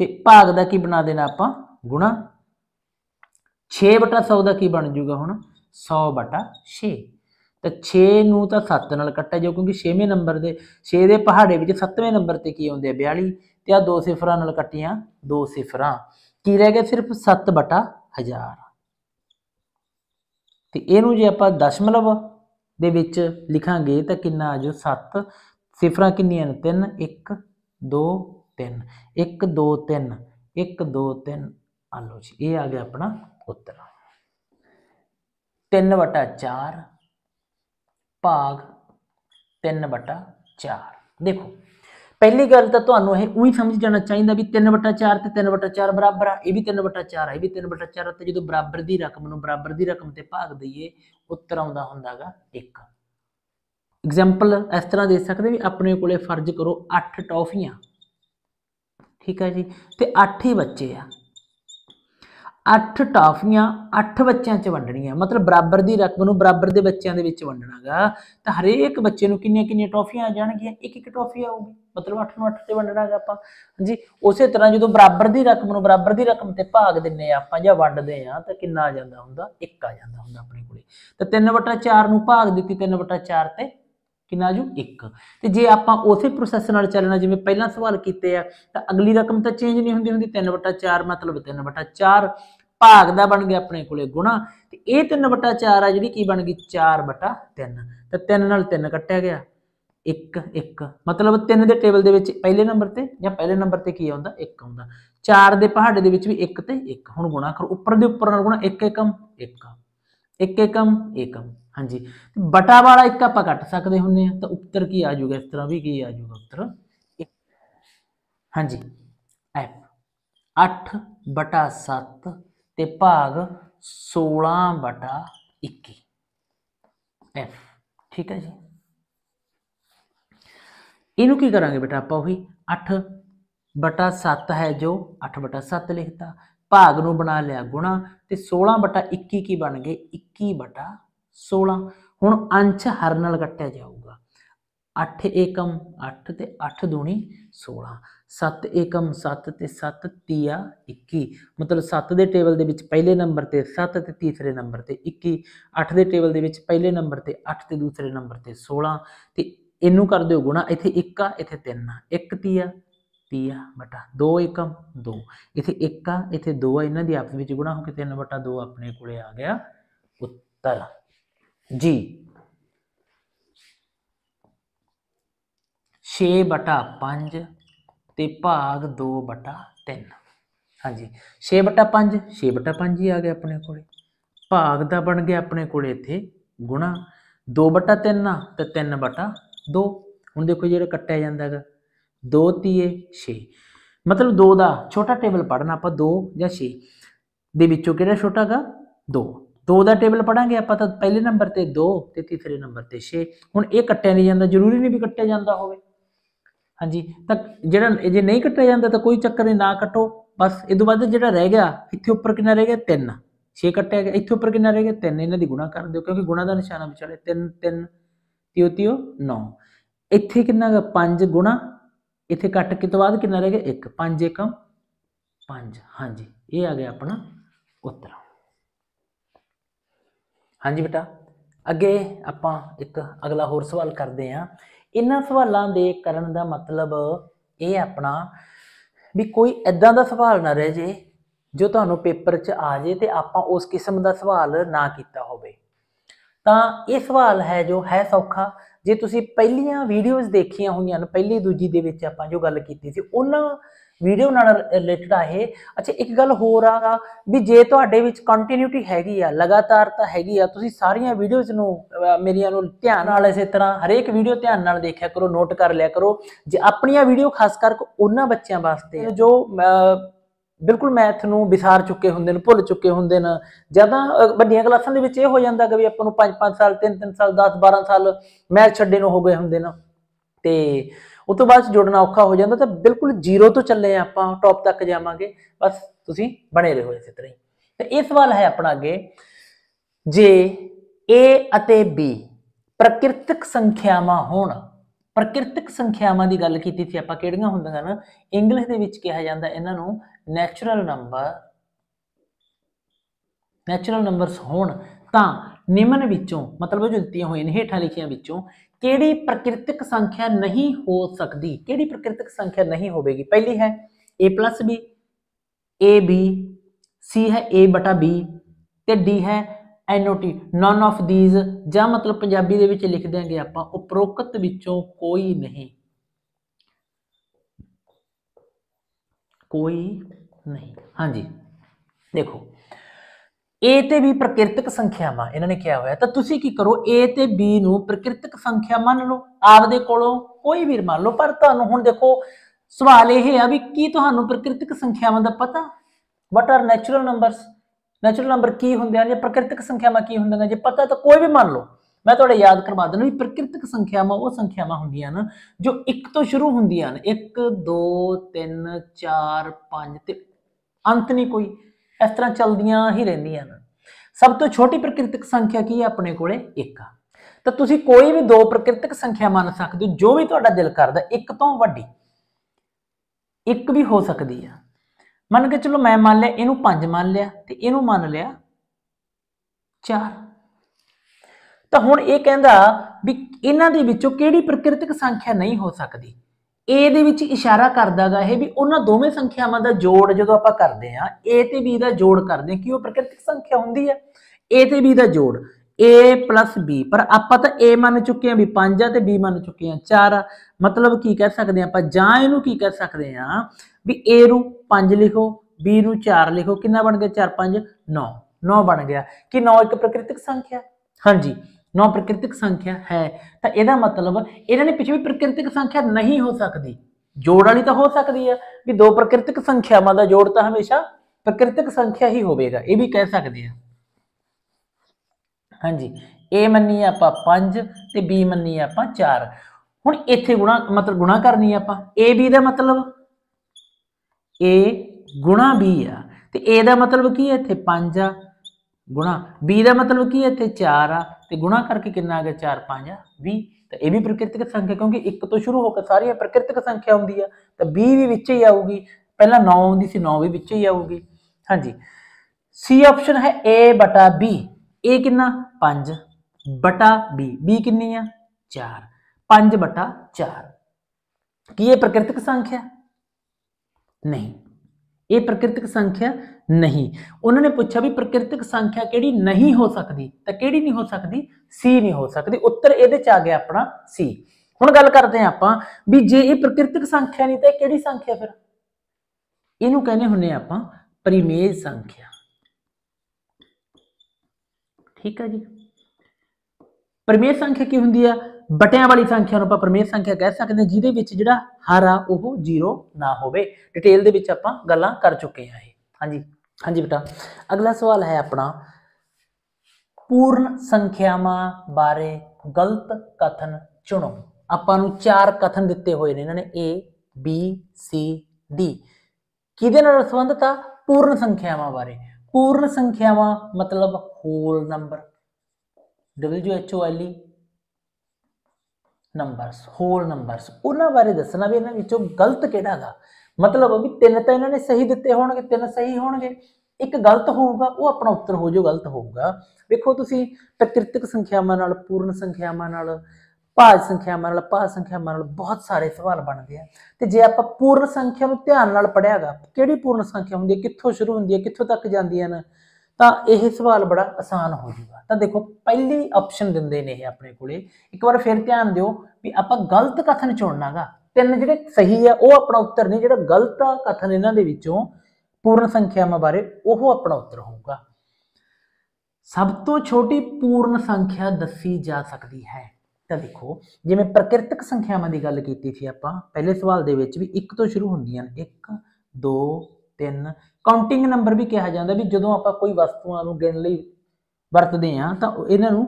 ਤੇ ਭਾਗ ਦਾ ਕੀ ਬਣਾ ਦੇਣਾ ਆਪਾਂ ਗੁਣਾ 6 ਬਟਾ 100 ਦਾ ਕੀ ਬਣ ਜੂਗਾ ਹੁਣ 100 ਬਟਾ 6 ਤਾਂ 6 ਨੂੰ ਤਾਂ 7 ਨਾਲ ਕੱਟਿਆ ਜਾਓ ਕਿਉਂਕਿ 6ਵੇਂ ਨੰਬਰ ਦੇ 6 ਦੇ ਪਹਾੜੇ ਵਿੱਚ 7ਵੇਂ ਨੰਬਰ ਤੇ ਕੀ ਆਉਂਦੇ ਆ 42 ਤੇ ਆ ਦੋ ਸਿਫਰਾਂ ਨਾਲ ਕੱਟੀਆਂ ਦੋ ਸਿਫਰਾਂ ਕੀ ਰਹਿ ਗਿਆ ਸਿਰਫ 7 ਬਟਾ 1000 ਤੇ ਇਹਨੂੰ ਜੇ ਆਪਾਂ ਦਸ਼ਮਲਵ ਦੇ ਵਿੱਚ ਲਿਖਾਂਗੇ ਤਾਂ ਕਿੰਨਾ ਆ ਜਾਊ 7 ਸਿਫਰਾਂ ਕਿੰਨੀਆਂ ਨੇ 3 1 2 3 1 2 3 1 2 3 ਆ ਲਓ ਜੀ ਇਹ ਆ ਗਿਆ ਆਪਣਾ ਉੱਤਰ 3 4 ਭਾਗ 3/4 ਦੇਖੋ ਪਹਿਲੀ ਗੱਲ ਤਾਂ ਤੁਹਾਨੂੰ ਇਹ ਉਹੀ ਸਮਝ ਜਾਣਾ ਚਾਹੀਦਾ ਵੀ 3/4 ਤੇ 3/4 ਬਰਾਬਰ ਆ ਇਹ ਵੀ 3/4 ਆ ਇਹ ਵੀ 3/4 ਤੇ ਜਦੋਂ ਬਰਾਬਰ ਦੀ ਰਕਮ ਨੂੰ ਬਰਾਬਰ ਦੀ ਰਕਮ ਤੇ ਭਾਗ ਦਈਏ ਉੱਤਰ ਆਉਂਦਾ ਹੁੰਦਾਗਾ 1 ਐਗਜ਼ਾਮਪਲ ਇਸ ਤਰ੍ਹਾਂ ਦੇ ਸਕਦੇ ਵੀ ਆਪਣੇ ਕੋਲੇ ਫਰਜ਼ ਕਰੋ 8 ਟੌਫੀਆਂ ਠੀਕ ਹੈ ਜੀ ਤੇ 8 ਹੀ ਬੱਚੇ ਆ 8 ਟਾਫੀਆਂ 8 ਬੱਚਿਆਂ 'ਚ ਵੰਡਣੀਆਂ ਮਤਲਬ ਬਰਾਬਰ ਦੀ ਰਕਮ ਨੂੰ ਬਰਾਬਰ ਦੇ ਬੱਚਿਆਂ ਦੇ ਵਿੱਚ ਵੰਡਣਾਗਾ ਤਾਂ ਹਰੇਕ ਬੱਚੇ ਨੂੰ ਕਿੰਨੀਆਂ ਕਿੰਨੀਆਂ ਟਾਫੀਆਂ ਆ ਜਾਣਗੀਆਂ ਇੱਕ ਇੱਕ ਟਾਫੀ ਆਊਗੀ ਮਤਲਬ 8 ਨੂੰ 8 ਤੇ ਵੰਡਣਾਗਾ ਆਪਾਂ ਹਾਂਜੀ ਉਸੇ ਤਰ੍ਹਾਂ ਜਦੋਂ ਬਰਾਬਰ ਦੀ ਰਕਮ ਨੂੰ ਬਰਾਬਰ ਦੀ ਰਕਮ ਤੇ ਭਾਗ ਦਿੰਨੇ ਆ ਆਪਾਂ ਜਾਂ ਵੰਡਦੇ ਆ ਤਾਂ ਕਿੰਨਾ ਆ ਜਾਂਦਾ ਹੁੰਦਾ 1 ਆ ਜਾਂਦਾ ਹੁੰਦਾ ਆਪਣੇ ਕੋਲੇ ਤਾਂ 3/4 ਨੂੰ ਭਾਗ ਦਿੱਤੀ 3/4 ਤੇ ਕਿੰਨਾ ਜੂ 1 ਤੇ ਜੇ ਆਪਾਂ ਉਸੇ ਪ੍ਰੋਸੈਸ ਨਾਲ ਚੱਲਣਾ ਜਿਵੇਂ ਪਹਿਲਾਂ ਸਵਾਲ ਕੀਤੇ ਆ ਤਾਂ ਅਗਲੀ ਰਕਮ ਤਾਂ ਚੇਂਜ ਨਹੀਂ ਹੁੰਦੀ ਹੁੰਦੀ 3/4 ਮਤਲਬ 3/4 ਭਾਗ ਦਾ ਬਣ ਗਿਆ ਆਪਣੇ ਕੋਲੇ ਗੁਣਾ ਤੇ ਇਹ 3/4 ਆ ਜਿਹੜੀ ਕੀ ਬਣ ਗਈ 4/3 ਤਾਂ 3 ਨਾਲ 3 ਕੱਟਿਆ ਗਿਆ 1 1 ਮਤਲਬ 3 ਦੇ ਟੇਬਲ ਦੇ ਵਿੱਚ ਪਹਿਲੇ ਨੰਬਰ ਤੇ ਜਾਂ ਪਹਿਲੇ ਨੰਬਰ ਤੇ ਕੀ ਆਉਂਦਾ 1 ਆਉਂਦਾ 4 ਦੇ ਪਹਾੜੇ ਦੇ ਵਿੱਚ ਵੀ 1 ਤੇ 1 ਹੁਣ ਗੁਣਾ ਕਰੋ ਉੱਪਰ ਦੇ ਉੱਪਰ ਨਾਲ ਗੁਣਾ 1 1 1 1 1 1 1 ਹਾਂਜੀ ਬਟਾ ਵਾਲਾ ਇੱਕ ਆਪਾਂ ਕੱਟ ਸਕਦੇ ਹੁੰਨੇ ਆ ਤਾਂ ਉੱਤਰ ਕੀ ਆ ਜੂਗਾ ਇਸ ਤਰ੍ਹਾਂ ਵੀ ਕੀ ਆ ਜੂਗਾ ਉੱਤਰ ਹਾਂਜੀ ਐਫ 8 ਬਟਾ 7 ਤੇ ਭਾਗ 16 ਬਟਾ 21 ਐਫ ਠੀਕ ਹੈ ਜੀ ਇਹਨੂੰ ਕੀ ਕਰਾਂਗੇ ਬੇਟਾ ਆਪਾਂ ਉਹੀ 8 ਬਟਾ 7 ਹੈ ਜੋ 8 ਬਟਾ 7 ਲਿਖਤਾ ਭਾਗ ਨੂੰ ਬਣਾ ਲਿਆ ਗੁਣਾ ਤੇ 16 ਬਟਾ 21 ਕੀ ਬਣ ਗਏ 21 ਬਟਾ 16 ਹੁਣ ਅੰਸ਼ ਹਰ ਨਾਲ ਕੱਟਿਆ ਜਾਊਗਾ 8 ਏਕਮ 8 ਤੇ 8 ਦੂਣੀ 16 7 ਏਕਮ 7 ਤੇ 7 ਤੀਆ 21 ਮਤਲਬ 7 ਦੇ ਟੇਬਲ ਦੇ ਵਿੱਚ ਪਹਿਲੇ ਨੰਬਰ ਤੇ 7 ਤੇ ਤੀਸਰੇ ਨੰਬਰ ਤੇ 21 8 ਦੇ ਟੇਬਲ ਦੇ ਵਿੱਚ ਪਹਿਲੇ ਨੰਬਰ ਤੇ 8 ਤੇ ਦੂਸਰੇ ਨੰਬਰ ਤੇ 16 ਤੇ ਇਹਨੂੰ ਕਰ ਦਿਓ ਗੁਣਾ ਇੱਥੇ 1 ਆ ਇੱਥੇ 3 ਆ 1 ਤੀਆ ਤੀਆ ਬਟਾ 2 ਏਕਮ 2 ਇੱਥੇ 1 ਆ ਇੱਥੇ 2 ਆ ਇਹਨਾਂ ਦੀ ਆਪਸ ਵਿੱਚ ਗੁਣਾ ਹੋ ਕੇ 3 ਬਟਾ 2 ਆਪਣੇ ਕੋਲੇ ਆ ਗਿਆ ਉੱਤਰ जी ਛੇ ਬਟਾ 5 ਤੇ ਭਾਗ 2 ਬਟਾ 3 ਹਾਂਜੀ 6 ਬਟਾ 5 6 ਬਟਾ 5 ਹੀ ਆ ਗਿਆ ਆਪਣੇ ਕੋਲੇ ਭਾਗ ਦਾ ਬਣ ਗਿਆ ਆਪਣੇ ਕੋਲੇ ਇੱਥੇ ਗੁਣਾ 2 ਬਟਾ 3 ਆ ਤੇ 3 ਬਟਾ 2 ਹੁਣ ਦੇਖੋ ਜਿਹੜਾ ਕੱਟਿਆ ਜਾਂਦਾ ਹੈਗਾ 2 3 6 ਮਤਲਬ 2 ਦਾ ਛੋਟਾ ਟੇਬਲ ਪੜਨਾ ਆਪਾਂ 2 ਜਾਂ 6 ਦੇ ਵਿੱਚੋਂ ਕਿਹੜਾ ਛੋਟਾਗਾ 2 2 ਦਾ ਟੇਬਲ ਪੜਾਂਗੇ ਆਪਾਂ ਤਾਂ ਪਹਿਲੇ ਨੰਬਰ ਤੇ 2 ਤੇ ਤੀਸਰੇ ਨੰਬਰ ਤੇ 6 ਹੁਣ ਇਹ ਕੱਟਿਆ ਨਹੀਂ ਜਾਂਦਾ ਜ਼ਰੂਰੀ ਨਹੀਂ ਵੀ ਕੱਟਿਆ ਜਾਂਦਾ ਹੋਵੇ ਹਾਂਜੀ ਤਾਂ ਜਿਹੜਾ ਜੇ ਨਹੀਂ ਕੱਟਿਆ ਜਾਂਦਾ ਤਾਂ ਕੋਈ ਚੱਕਰ ਨਹੀਂ ਨਾ ਕੱਟੋ ਬਸ ਇਹ ਤੋਂ ਬਾਅਦ ਜਿਹੜਾ ਰਹਿ ਗਿਆ ਇੱਥੇ ਉੱਪਰ ਕਿੰਨਾ ਰਹਿ ਗਿਆ 3 6 ਕੱਟਿਆ ਗਿਆ ਇੱਥੇ ਉੱਪਰ ਕਿੰਨਾ ਰਹਿ ਗਿਆ 3 ਇਹਨਾਂ ਦੀ ਗੁਣਾ ਕਰ ਦਿਓ ਕਿਉਂਕਿ ਗੁਣਾ ਦਾ ਨਿਸ਼ਾਨਾ ਵਿਚਾਲੇ 3 3 ਤਿਉ ਤਿਉ 9 ਇੱਥੇ ਕਿੰਨਾ ਹੈਗਾ 5 ਗੁਣਾ ਇੱਥੇ ਕੱਟ ਕੇ ਤੋਂ ਬਾਅਦ ਕਿੰਨਾ ਰਹਿ ਗਿਆ 1 5 1 5 ਹਾਂਜੀ ਇਹ ਆ ਗਿਆ ਆਪਣਾ ਉੱਤਰ ਹਾਂਜੀ ਬੇਟਾ ਅੱਗੇ ਆਪਾਂ ਇੱਕ ਅਗਲਾ ਹੋਰ ਸਵਾਲ ਕਰਦੇ ਆਂ ਇਹਨਾਂ ਸਵਾਲਾਂ ਦੇ ਕਰਨ ਦਾ ਮਤਲਬ ਇਹ ਆਪਣਾ ਵੀ ਕੋਈ ਐਦਾਂ ਦਾ ਸਵਾਲ ਨਾ ਰਹਿ ਜੇ ਜੋ ਤੁਹਾਨੂੰ ਪੇਪਰ 'ਚ ਆ ਜੇ ਤੇ ਆਪਾਂ ਉਸ ਕਿਸਮ ਦਾ ਸਵਾਲ ਨਾ ਕੀਤਾ ਹੋਵੇ ਤਾਂ ਇਹ ਸਵਾਲ ਹੈ ਜੋ ਹੈ ਸੌਖਾ ਜੇ ਤੁਸੀਂ ਪਹਿਲੀਆਂ ਵੀਡੀਓਜ਼ ਦੇਖੀਆਂ ਹੋਈਆਂ ਨੇ ਪਹਿਲੀ ਦੂਜੀ ਦੇ ਵਿੱਚ ਆਪਾਂ ਜੋ ਗੱਲ ਕੀਤੀ ਸੀ ਉਹਨਾਂ ਵੀਡੀਓ ਨਾਲ ਰਿਲੇਟਡ ਆ ਇਹ ਅੱਛਾ ਇੱਕ ਗੱਲ ਹੋਰ ਆ ਵੀ ਜੇ ਤੁਹਾਡੇ ਵਿੱਚ ਕੰਟੀਨਿਊਟੀ ਹੈਗੀ ਆ ਲਗਾਤਾਰਤਾ ਹੈਗੀ ਆ ਤੁਸੀਂ ਸਾਰੀਆਂ ਵੀਡੀਓਜ਼ ਨੂੰ ਮੇਰੀਆਂ ਨੂੰ ਧਿਆਨ ਨਾਲ ਇਸੇ ਤਰ੍ਹਾਂ ਹਰੇਕ ਵੀਡੀਓ ਧਿਆਨ ਨਾਲ ਦੇਖਿਆ ਕਰੋ ਨੋਟ ਕਰ ਲਿਆ ਕਰੋ ਜੇ ਆਪਣੀਆਂ ਵੀਡੀਓ ਖਾਸ ਕਰਕੇ ਉਹਨਾਂ ਬੱਚਿਆਂ ਵਾਸਤੇ ਜੋ ਬਿਲਕੁਲ ਮੈਥ ਨੂੰ ਵਿਸਾਰ ਚੁੱਕੇ ਹੁੰਦੇ ਨੇ ਭੁੱਲ ਚੁੱਕੇ ਹੁੰਦੇ ਨੇ ਜਦਾਂ ਵੱਡੀਆਂ ਕਲਾਸਾਂ ਦੇ ਵਿੱਚ ਇਹ ਹੋ ਜਾਂਦਾ ਕਿ ਵੀ ਆਪਾਂ ਨੂੰ 5-5 ਸਾਲ 3-3 ਸਾਲ 10-12 ਸਾਲ ਮੈਥ ਛੱਡੇ ਨੂੰ ਹੋ ਗਏ ਹੁੰਦੇ ਨੇ ਤੇ ਉਸ ਤੋਂ ਬਾਅਦ ਜੁੜਨਾ ਔਖਾ ਹੋ ਜਾਂਦਾ ਤਾਂ ਬਿਲਕੁਲ ਜ਼ੀਰੋ ਤੋਂ ਚੱਲੇ ਆਪਾਂ ਟੌਪ ਤੱਕ ਜਾਵਾਂਗੇ ਬਸ ਤੁਸੀਂ ਬਣੇ ਰਹੋ ਇਸੇ ਤਰ੍ਹਾਂ ਹੀ ਤੇ ਇਹ ਸਵਾਲ ਹੈ ਆਪਣਾ ਅੱਗੇ ਜੇ A ਅਤੇ B ਪ੍ਰਕਿਰਤਿਕ ਸੰਖਿਆਵਾਂ ਹੋਣ ਪ੍ਰਕਿਰਤਿਕ ਸੰਖਿਆਵਾਂ ਦੀ ਗੱਲ ਕੀਤੀ ਸੀ ਆਪਾਂ ਕਿਹੜੀਆਂ ਹੁੰਦੀਆਂ ਨਾ ਇੰਗਲਿਸ਼ ਦੇ ਵਿੱਚ ਕਿਹਾ ਜਾਂਦਾ ਇਹਨਾਂ ਨੂੰ ਨੈਚੁਰਲ ਨੰਬਰ ਨੈਚੁਰਲ ਨੰਬਰਸ ਹੋਣ ਤਾਂ ਨਿਮਨ ਵਿੱਚੋਂ ਮਤਲਬ ਜੋ ਦਿੱਤੀਆਂ ਹੋਈਆਂ ਨੇ ਹੇਠਾਂ ਲਿਖੀਆਂ ਵਿੱਚੋਂ ਕਿਹੜੀ ਪ੍ਰਕਿਰਤਿਕ ਸੰਖਿਆ ਨਹੀਂ ਹੋ ਸਕਦੀ ਕਿਹੜੀ ਪ੍ਰਕਿਰਤਿਕ ਸੰਖਿਆ ਨਹੀਂ ਹੋਵੇਗੀ ਪਹਿਲੀ ਹੈ a b ab c ਹੈ a b ਤੇ d ਹੈ not ਨਨ ਆਫ ਥੀਸ ਜਾਂ ਮਤਲਬ ਪੰਜਾਬੀ ਦੇ ਵਿੱਚ ਲਿਖ ਦਿਆਂਗੇ ਆਪਾਂ ਉਪਰੋਕਤ ਵਿੱਚੋਂ ਕੋਈ ਨਹੀਂ ਕੋਈ ਨਹੀਂ ਹਾਂਜੀ ਦੇਖੋ a ਤੇ b ਪ੍ਰਕਿਰਤਕ ਸੰਖਿਆਵਾਂ ਇਹਨਾਂ ਨੇ ਕਿਹਾ ਹੋਇਆ ਤਾਂ ਤੁਸੀਂ ਕੀ ਕਰੋ a ਤੇ b ਨੂੰ ਪ੍ਰਕਿਰਤਕ ਸੰਖਿਆ ਮੰਨ ਲਓ ਆਪਦੇ ਕੋਲੋਂ ਕੋਈ ਵੀ ਮੰਨ ਲਓ ਪਰ ਤੁਹਾਨੂੰ ਹੁਣ ਦੇਖੋ ਸਵਾਲ ਇਹ ਹੈ ਵੀ ਕੀ ਤੁਹਾਨੂੰ ਪ੍ਰਕਿਰਤਕ ਸੰਖਿਆਵਾਂ ਦਾ ਪਤਾ what are natural numbers natural number ਕੀ ਹੁੰਦੇ ਹਨ ਜਾਂ ਪ੍ਰਕਿਰਤਕ ਸੰਖਿਆਵਾਂ ਕੀ ਹੁੰਦੀਆਂ ਜੇ ਪਤਾ ਤਾਂ ਕੋਈ ਵੀ ਮੰਨ ਲਓ ਮੈਂ ਤੁਹਾਡੇ ਯਾਦ ਕਰਵਾ ਦਿੰਦਾ ਵੀ ਪ੍ਰਕਿਰਤਕ ਸੰਖਿਆਵਾਂ ਉਹ ਸੰਖਿਆਵਾਂ ਹੁੰਦੀਆਂ ਹਨ ਜੋ 1 ਤੋਂ ਸ਼ੁਰੂ ਹੁੰਦੀਆਂ ਹਨ 1 2 3 4 5 ਤੇ ਅੰਤ ਨਹੀਂ ਕੋਈ ਇਸ ਤਰ੍ਹਾਂ ਚਲਦੀਆਂ ਹੀ ਰਹਿੰਦੀਆਂ ਨੇ ਸਭ ਤੋਂ ਛੋਟੀ ਪ੍ਰਕਿਰਤਿਕ ਸੰਖਿਆ ਕੀ ਹੈ ਆਪਣੇ ਕੋਲੇ 1 ਆ ਤਾਂ ਤੁਸੀਂ ਕੋਈ ਵੀ ਦੋ ਪ੍ਰਕਿਰਤਿਕ ਸੰਖਿਆ ਮੰਨ ਸਕਦੇ ਹੋ ਜੋ ਵੀ ਤੁਹਾਡਾ ਦਿਲ ਕਰਦਾ ਇੱਕ ਤੋਂ ਵੱਡੀ ਇੱਕ ਵੀ ਹੋ ਸਕਦੀ ਆ ਮੰਨ ਕੇ ਚਲੋ ਮੈਂ ਮੰਨ ਲਿਆ ਇਹਨੂੰ 5 ਮੰਨ ਲਿਆ ਤੇ ਇਹਨੂੰ ਮੰਨ ਲਿਆ 4 ਤਾਂ ਹੁਣ ਇਹ ਕਹਿੰਦਾ ਵੀ ਇਹਨਾਂ ਦੇ ਵਿੱਚੋਂ ਕਿਹੜੀ ਪ੍ਰਕਿਰਤਿਕ ਸੰਖਿਆ ਨਹੀਂ ਹੋ ਸਕਦੀ ਏ ਦੇ ਵਿੱਚ ਇਸ਼ਾਰਾ ਕਰਦਾਗਾ ਇਹ ਵੀ ਉਹਨਾਂ ਦੋਵੇਂ ਸੰਖਿਆਵਾਂ ਦਾ ਜੋੜ ਜਦੋਂ ਆਪਾਂ ਕਰਦੇ ਆ ਏ ਤੇ ਬੀ ਦਾ ਜੋੜ ਕਰਦੇ ਕਿ ਉਹ ਪ੍ਰਕਿਰਤਿਕ ਸੰਖਿਆ ਹੁੰਦੀ ਹੈ ਏ ਤੇ ਬੀ ਦਾ ਜੋੜ a b ਪਰ ਆਪਾਂ ਤਾਂ a ਮੰਨ ਚੁੱਕੇ ਆ ਵੀ 5 ਆ ਤੇ b ਮੰਨ ਚੁੱਕੇ ਆ 4 ਆ ਮਤਲਬ ਕੀ ਕਹਿ ਸਕਦੇ ਆ ਆਪਾਂ ਜਾਂ ਇਹਨੂੰ ਕੀ ਕਹਿ ਸਕਦੇ ਆ ਵੀ a ਨੂੰ 5 ਲਿਖੋ b ਨੂੰ 4 ਲਿਖੋ ਕਿੰਨਾ ਬਣ ਗਿਆ 4 5 9 9 ਬਣ ਗਿਆ ਕਿ 9 ਇੱਕ ਪ੍ਰਕਿਰਤਿਕ ਸੰਖਿਆ ਹਾਂਜੀ ਨੌ ਪ੍ਰਕਿਰਤਿਕ ਸੰਖਿਆ ਹੈ ਤਾਂ ਇਹਦਾ ਮਤਲਬ ਇਹਨਾਂ ਦੇ ਪਿੱਛੇ ਵੀ ਪ੍ਰਕਿਰਤਿਕ ਸੰਖਿਆ ਨਹੀਂ ਹੋ ਸਕਦੀ ਜੋੜ ਵਾਲੀ ਤਾਂ ਹੋ ਸਕਦੀ ਆ ਵੀ ਦੋ ਪ੍ਰਕਿਰਤਿਕ ਸੰਖਿਆਵਾਂ ਦਾ ਜੋੜ ਤਾਂ ਹਮੇਸ਼ਾ ਪ੍ਰਕਿਰਤਿਕ ਸੰਖਿਆ ਹੀ ਹੋਵੇਗਾ ਇਹ ਵੀ ਕਹਿ ਸਕਦੇ ਆ ਹਾਂਜੀ a ਮੰਨੀ ਆਪਾਂ 5 ਤੇ b ਮੰਨੀ ਆਪਾਂ 4 ਹੁਣ ਇੱਥੇ ਗੁਣਾ ਮਤਲਬ ਗੁਣਾ ਕਰਨੀ ਆਪਾਂ ab ਦਾ ਮਤਲਬ a ਗੁਣਾ b ਆ ਤੇ a ਦਾ ਮਤਲਬ ਕੀ ਹੈ ਇੱਥੇ 5 ਆ ਗੁਣਾ b ਦਾ ਮਤਲਬ ਕੀ ਹੈ ਇੱਥੇ 4 ਆ ਤੇ ਗੁਣਾ ਕਰਕੇ ਕਿੰਨਾ ਆ ਗਿਆ 4 5 20 ਤਾਂ ਇਹ ਵੀ ਪ੍ਰਕਿਰਤਿਕ ਸੰਖਿਆ ਕਿਉਂਕਿ ਇੱਕ ਤੋਂ ਸ਼ੁਰੂ ਹੋ ਕੇ ਸਾਰੀਆਂ ਪ੍ਰਕਿਰਤਿਕ ਸੰਖਿਆ ਹੁੰਦੀ ਆ ਤਾਂ 20 ਵੀ ਵਿੱਚ ਹੀ ਆਊਗੀ ਪਹਿਲਾਂ 9 ਆਉਂਦੀ ਸੀ 9 ਵੀ ਵਿੱਚ ਹੀ ਆਊਗੀ ਹਾਂਜੀ ਸੀ ਆਪਸ਼ਨ ਹੈ A B A ਕਿੰਨਾ 5 B B ਕਿੰਨੀ ਆ 4 5 4 ਕੀ ਇਹ ਪ੍ਰਕਿਰਤਿਕ ਸੰਖਿਆ ਨਹੀਂ ਇਹ ਪ੍ਰਕਿਰਤਿਕ ਸੰਖਿਆ ਨਹੀਂ ਉਹਨਾਂ ਨੇ ਪੁੱਛਿਆ ਵੀ ਪ੍ਰਕਿਰਤਿਕ ਸੰਖਿਆ ਕਿਹੜੀ ਨਹੀਂ ਹੋ ਸਕਦੀ ਤਾਂ ਕਿਹੜੀ ਨਹੀਂ ਹੋ ਸਕਦੀ ਸੀ ਨਹੀਂ ਹੋ ਸਕਦੀ ਉੱਤਰ ਇਹਦੇ ਚ ਆ ਗਿਆ ਆਪਣਾ ਸੀ ਹੁਣ ਗੱਲ ਕਰਦੇ ਆ ਆਪਾਂ ਵੀ ਜੇ ਇਹ ਪ੍ਰਕਿਰਤਿਕ ਸੰਖਿਆ ਨਹੀਂ ਤਾਂ ਇਹ ਕਿਹੜੀ ਸੰਖਿਆ ਫਿਰ ਇਹਨੂੰ ਕਹਿੰਦੇ ਹੁੰਨੇ ਆਪਾਂ ਪਰਿਮੇਯ ਸੰਖਿਆ ਠੀਕ ਹੈ ਜੀ ਪਰਮੇਸ਼ ਸੰਖਿਆ ਕੀ ਹੁੰਦੀ ਆ ਬਟਿਆਂ ਵਾਲੀ ਸੰਖਿਆ ਨੂੰ ਆਪਾਂ ਪਰਮੇਸ਼ ਸੰਖਿਆ ਕਹਿ ਸਕਦੇ ਹਾਂ ਜਿਹਦੇ ਵਿੱਚ ਜਿਹੜਾ ਹਰ ਆ ਉਹ ਜ਼ੀਰੋ ਨਾ ਹੋਵੇ ਡਿਟੇਲ ਦੇ ਵਿੱਚ ਆਪਾਂ ਗੱਲਾਂ ਕਰ ਚੁੱਕੇ ਆਂ ਇਹ ਹਾਂਜੀ ਹਾਂਜੀ ਬੇਟਾ ਅਗਲਾ ਸਵਾਲ ਹੈ ਆਪਣਾ ਪੂਰਨ ਸੰਖਿਆਵਾਂ ਬਾਰੇ ਗਲਤ ਕਥਨ ਚੁਣੋ ਆਪਾਂ ਨੂੰ ਚਾਰ ਕਥਨ ਦਿੱਤੇ ਹੋਏ ਨੇ ਇਹਨਾਂ ਨੇ A B C D ਕਿਹਦੇ ਨਾਲ ਸੰਬੰਧਤ ਆ ਪੂਰਨ ਸੰਖਿਆਵਾਂ ਬਾਰੇ ਪੂਰਨ ਸੰਖਿਆਵਾਂ ਮਤਲਬ whole number W H numbers whole numbers ਉਹਨਾਂ ਬਾਰੇ ਦੱਸਣਾ ਵੀ ਇਹਨਾਂ ਵਿੱਚੋਂ ਗਲਤ ਕਿਹੜਾ ਹੈਗਾ ਮਤਲਬ ਵੀ ਤਿੰਨ ਤਾਂ ਇਹਨਾਂ ਨੇ ਸਹੀ ਦਿੱਤੇ ਹੋਣਗੇ ਤਿੰਨ ਸਹੀ ਹੋਣਗੇ ਇੱਕ ਗਲਤ ਹੋਊਗਾ ਉਹ ਆਪਣਾ ਉੱਤਰ ਹੋ ਜੋ ਗਲਤ ਹੋਊਗਾ ਵੇਖੋ ਤੁਸੀਂ ਪ੍ਰਕਿਰਤਿਕ ਸੰਖਿਆਵਾਂ ਨਾਲ ਪੂਰਨ ਸੰਖਿਆਵਾਂ ਨਾਲ ਭਾਜ ਸੰਖਿਆਵਾਂ ਨਾਲ ਭਾਜ ਸੰਖਿਆਵਾਂ ਨਾਲ ਬਹੁਤ ਸਾਰੇ ਸਵਾਲ ਬਣਦੇ ਆ ਤੇ ਜੇ ਆਪਾਂ ਪੂਰਨ ਸੰਖਿਆ ਨੂੰ ਧਿਆਨ ਨਾਲ ਪੜਿਆਗਾ ਕਿਹੜੀ ਪੂਰਨ ਸੰਖਿਆ ਹੁੰਦੀ ਹੈ ਕਿੱਥੋਂ ਸ਼ੁਰੂ ਹੁੰਦੀ ਹੈ ਕਿੱਥੋਂ ਤੱਕ ਜਾਂਦੀਆਂ ਨੇ ਤਾਂ ਇਹ ਸਵਾਲ ਬੜਾ ਆਸਾਨ ਹੋ ਜੂਗਾ ਤਾਂ ਦੇਖੋ ਪਹਿਲੀ ਆਪਸ਼ਨ ਦਿੰਦੇ ਨੇ ਇਹ ਆਪਣੇ ਕੋਲੇ ਇੱਕ ਵਾਰ ਫਿਰ ਧਿਆਨ ਦਿਓ ਵੀ ਆਪਾਂ ਗਲਤ ਕਥਨ ਚੁਣਨਾਗਾ ਤਿੰਨ ਜਿਹੜੇ ਸਹੀ ਆ ਉਹ ਆਪਣਾ ਉੱਤਰ ਨਹੀਂ ਜਿਹੜਾ ਗਲਤ ਆ ਕਥਨ ਇਹਨਾਂ ਦੇ ਵਿੱਚੋਂ ਪੂਰਨ ਸੰਖਿਆਵਾਂ ਬਾਰੇ ਉਹ ਆਪਣਾ ਉੱਤਰ ਹੋਊਗਾ ਸਭ ਤੋਂ ਛੋਟੀ ਪੂਰਨ ਸੰਖਿਆ ਦੱਸੀ ਜਾ ਸਕਦੀ ਹੈ ਤਾਂ ਦੇਖੋ ਜਿਵੇਂ ਪ੍ਰਕਿਰਤਕ ਸੰਖਿਆਵਾਂ ਦੀ ਗੱਲ ਕੀਤੀ ਸੀ ਆਪਾਂ ਪਹਿਲੇ ਸਵਾਲ ਦੇ ਵਿੱਚ ਵੀ ਇੱਕ ਤੋਂ ਸ਼ੁਰੂ ਹੁੰਦੀਆਂ ਨੇ 1 2 3 ਕਾਊਂਟਿੰਗ ਨੰਬਰ ਵੀ ਕਿਹਾ ਜਾਂਦਾ ਵੀ ਜਦੋਂ ਆਪਾਂ ਕੋਈ ਵਸਤੂਆਂ ਨੂੰ ਗਿਣ ਲਈ ਵਰਤਦੇ ਆ ਤਾਂ ਇਹਨਾਂ ਨੂੰ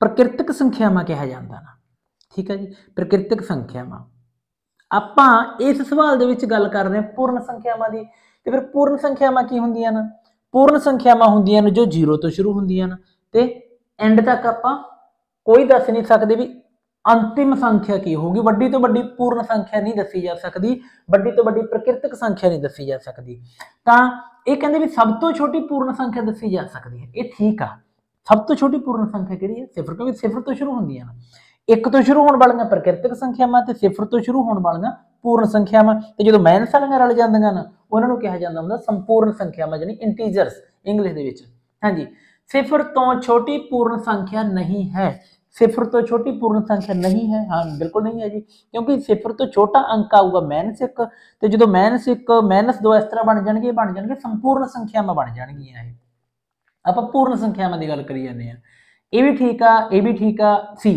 ਪ੍ਰਕਿਰਤਕ ਸੰਖਿਆਵਾਂ ਕਿਹਾ ਜਾਂਦਾ ਨਾ ਠੀਕ ਹੈ ਜੀ ਪ੍ਰਕਿਰਤਿਕ ਸੰਖਿਆਵਾਂ ਆਪਾਂ ਇਸ ਸਵਾਲ ਦੇ ਵਿੱਚ ਗੱਲ ਕਰ ਰਹੇ ਹਾਂ ਪੂਰਨ ਸੰਖਿਆਵਾਂ ਦੀ ਤੇ ਫਿਰ ਪੂਰਨ ਸੰਖਿਆਵਾਂ ਕੀ ਹੁੰਦੀਆਂ ਹਨ ਪੂਰਨ ਸੰਖਿਆਵਾਂ ਹੁੰਦੀਆਂ ਨੇ ਜੋ 0 ਤੋਂ ਸ਼ੁਰੂ ਹੁੰਦੀਆਂ ਹਨ ਤੇ ਐਂਡ ਤੱਕ ਆਪਾਂ ਕੋਈ ਦੱਸ ਨਹੀਂ ਸਕਦੇ ਵੀ ਅੰਤਿਮ ਸੰਖਿਆ ਕੀ ਹੋਊਗੀ ਵੱਡੀ ਤੋਂ ਵੱਡੀ ਪੂਰਨ ਸੰਖਿਆ ਨਹੀਂ ਦੱਸੀ ਜਾ ਸਕਦੀ ਵੱਡੀ ਤੋਂ ਵੱਡੀ ਪ੍ਰਕਿਰਤਿਕ ਸੰਖਿਆ ਨਹੀਂ ਦੱਸੀ ਜਾ ਸਕਦੀ ਤਾਂ ਇਹ ਕਹਿੰਦੇ ਵੀ ਸਭ ਤੋਂ ਛੋਟੀ ਪੂਰਨ ਸੰਖਿਆ ਦੱਸੀ ਜਾ ਸਕਦੀ ਹੈ ਇਹ ਠੀਕ ਆ ਸਭ ਤੋਂ ਛੋਟੀ ਪੂਰਨ ਸੰਖਿਆ ਕਿਹੜੀ ਹੈ ਸਿਫਰ ਕਿਉਂਕਿ ਸਿਫਰ ਤੋਂ ਸ਼ੁਰੂ ਹੁੰਦੀਆਂ ਨਾ ਇੱਕ ਤੋਂ ਸ਼ੁਰੂ ਹੋਣ ਵਾਲੀਆਂ ਪ੍ਰਕਿਰਤਿਕ ਸੰਖਿਆਵਾਂ ਤੇ ਸਿਫਰ ਤੋਂ ਸ਼ੁਰੂ ਹੋਣ ਵਾਲੀਆਂ ਪੂਰਨ ਸੰਖਿਆਵਾਂ ਤੇ ਜਦੋਂ ਮਾਈਨਸ ਵਾਲੀਆਂ ਰਲ ਜਾਂਦੀਆਂ ਨਾ ਉਹਨਾਂ ਨੂੰ ਕਿਹਾ ਜਾਂਦਾ ਹੁੰਦਾ ਸੰਪੂਰਨ ਸੰਖਿਆਵਾਂ ਯਾਨੀ ਇੰਟੀਜਰਸ ਇੰਗਲਿਸ਼ ਦੇ ਵਿੱਚ ਹਾਂਜੀ ਸਿਫਰ ਤੋਂ ਛੋਟੀ ਪੂਰਨ ਸੰਖਿਆ ਨਹੀਂ ਹੈ ਸਿਫਰ ਤੋਂ ਛੋਟੀ ਪੂਰਨ ਸੰਖਿਆ ਨਹੀਂ ਹੈ ਹਾਂ ਬਿਲਕੁਲ ਨਹੀਂ ਹੈ ਜੀ ਕਿਉਂਕਿ ਸਿਫਰ ਤੋਂ ਛੋਟਾ ਅੰਕ ਆਊਗਾ -1 ਤੇ ਜਦੋਂ -1 -2 ਇਸ ਤਰ੍ਹਾਂ ਬਣ ਜਾਣਗੇ ਬਣ ਜਾਣਗੇ ਸੰਪੂਰਨ ਸੰਖਿਆਵਾਂ ਬਣ ਜਾਣਗੀਆਂ ਇਹ ਆਪਾਂ ਪੂਰਨ ਸੰਖਿਆਵਾਂ ਦੀ ਗੱਲ ਕਰੀ ਜਾਂਦੇ ਆ ਇਹ ਵੀ ਠੀਕ ਆ ਇਹ ਵੀ ਠੀਕ ਆ ਸੀ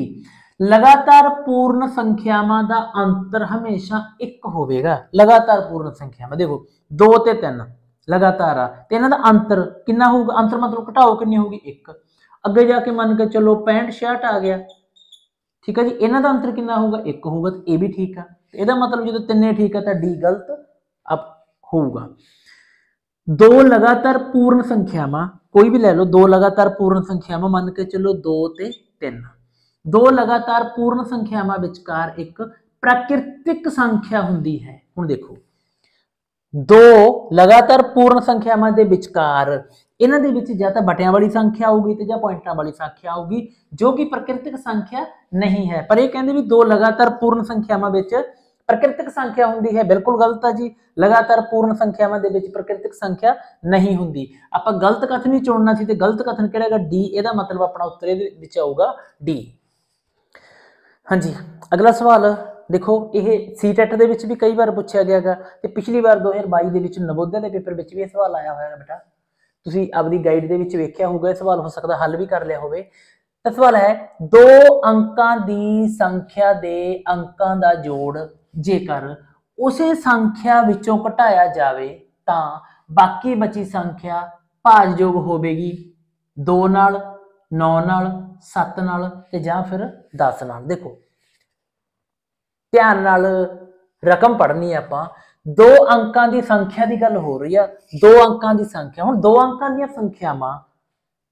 लगातार पूर्ण संख्यावान का अंतर हमेशा एक होगा लगातार पूर्ण संख्या में देखो दो ते तीन लगातार आना अंतर कि होगा अंतर मतलब घटाओ कि होगी एक अगे जाके मन के चलो पैंठ छियाठ आ गया ठीक है जी इन्हों का अंतर कि होगा एक होगा तो यह भी ठीक है यदा मतलब जो तिने ठीक है तो डी गलत अब होगा दो लगातार पूर्ण संख्यावान कोई भी लै लो दो लगातार पूर्ण संख्यावान मन के चलो दो तीन ਦੋ ਲਗਾਤਾਰ ਪੂਰਨ ਸੰਖਿਆਵਾਂ ਵਿਚਕਾਰ ਇੱਕ ਪ੍ਰਕਿਰਤਿਕ ਸੰਖਿਆ ਹੁੰਦੀ ਹੈ ਹੁਣ ਦੇਖੋ ਦੋ ਲਗਾਤਾਰ ਪੂਰਨ ਸੰਖਿਆਵਾਂ ਦੇ ਵਿਚਕਾਰ ਇਹਨਾਂ ਦੇ ਵਿੱਚ ਜਾਂ ਤਾਂ ਬਟਿਆਂ ਵਾਲੀ ਸੰਖਿਆ ਆਊਗੀ ਤੇ ਜਾਂ ਪੁਆਇੰਟਾਂ ਵਾਲੀ ਸੰਖਿਆ ਆਊਗੀ ਜੋ ਕਿ ਪ੍ਰਕਿਰਤਿਕ ਸੰਖਿਆ ਨਹੀਂ ਹੈ ਪਰ ਇਹ ਕਹਿੰਦੇ ਵੀ ਦੋ ਲਗਾਤਾਰ ਪੂਰਨ ਸੰਖਿਆਵਾਂ ਵਿੱਚ ਪ੍ਰਕਿਰਤਿਕ ਸੰਖਿਆ ਹੁੰਦੀ ਹੈ ਬਿਲਕੁਲ ਗਲਤ ਹੈ ਜੀ ਲਗਾਤਾਰ ਪੂਰਨ ਸੰਖਿਆਵਾਂ ਦੇ ਵਿੱਚ ਪ੍ਰਕਿਰਤਿਕ ਸੰਖਿਆ ਨਹੀਂ ਹੁੰਦੀ ਆਪਾਂ ਗਲਤ ਕਥਨ ਹੀ ਚੁਣਨਾ ਸੀ ਤੇ ਗਲਤ ਕਥਨ ਕਿਹੜਾ ਹੈਗਾ ਡੀ ਇਹਦਾ ਮਤਲਬ ਆਪਣਾ ਉੱਤਰ ਇਹਦੇ ਵਿੱਚ ਆਊਗਾ ਡੀ ਹਾਂਜੀ ਅਗਲਾ ਸਵਾਲ ਦੇਖੋ ਇਹ ਸੀਟੈਟ ਦੇ ਵਿੱਚ ਵੀ ਕਈ ਵਾਰ ਪੁੱਛਿਆ ਗਿਆਗਾ ਤੇ ਪਿਛਲੀ ਵਾਰ 2022 ਦੇ ਵਿੱਚ ਨਵੋਦਿਆ ਦੇ ਪੇਪਰ ਵਿੱਚ ਵੀ ਇਹ ਸਵਾਲ ਆਇਆ ਹੋਇਆ ਹੈ ਬੇਟਾ ਤੁਸੀਂ ਆਪਣੀ ਗਾਈਡ ਦੇ ਵਿੱਚ ਵੇਖਿਆ ਹੋਊਗਾ ਇਹ ਸਵਾਲ ਹੋ ਸਕਦਾ ਹੱਲ ਵੀ ਕਰ ਲਿਆ ਹੋਵੇ ਇਹ ਸਵਾਲ ਹੈ ਦੋ ਅੰਕਾਂ ਦੀ ਸੰਖਿਆ ਦੇ ਅੰਕਾਂ ਦਾ ਜੋੜ ਜੇਕਰ ਉਸੇ ਸੰਖਿਆ ਵਿੱਚੋਂ ਘਟਾਇਆ ਜਾਵੇ ਤਾਂ ਬਾਕੀ ਬਚੀ ਸੰਖਿਆ ਭਾਜਯੋਗ ਹੋਵੇਗੀ 2 ਨਾਲ 9 ਨਾਲ 7 ਨਾਲ ਤੇ ਜਾਂ ਫਿਰ 10 ਨਾਲ ਦੇਖੋ ਧਿਆਨ ਨਾਲ ਰਕਮ ਪੜ੍ਹਨੀ ਹੈ ਆਪਾਂ ਦੋ ਅੰਕਾਂ ਦੀ ਸੰਖਿਆ ਦੀ ਗੱਲ ਹੋ ਰਹੀ ਆ ਦੋ ਅੰਕਾਂ ਦੀ ਸੰਖਿਆ ਹੁਣ ਦੋ ਅੰਕਾਂ ਦੀਆਂ ਸੰਖਿਆਵਾਂ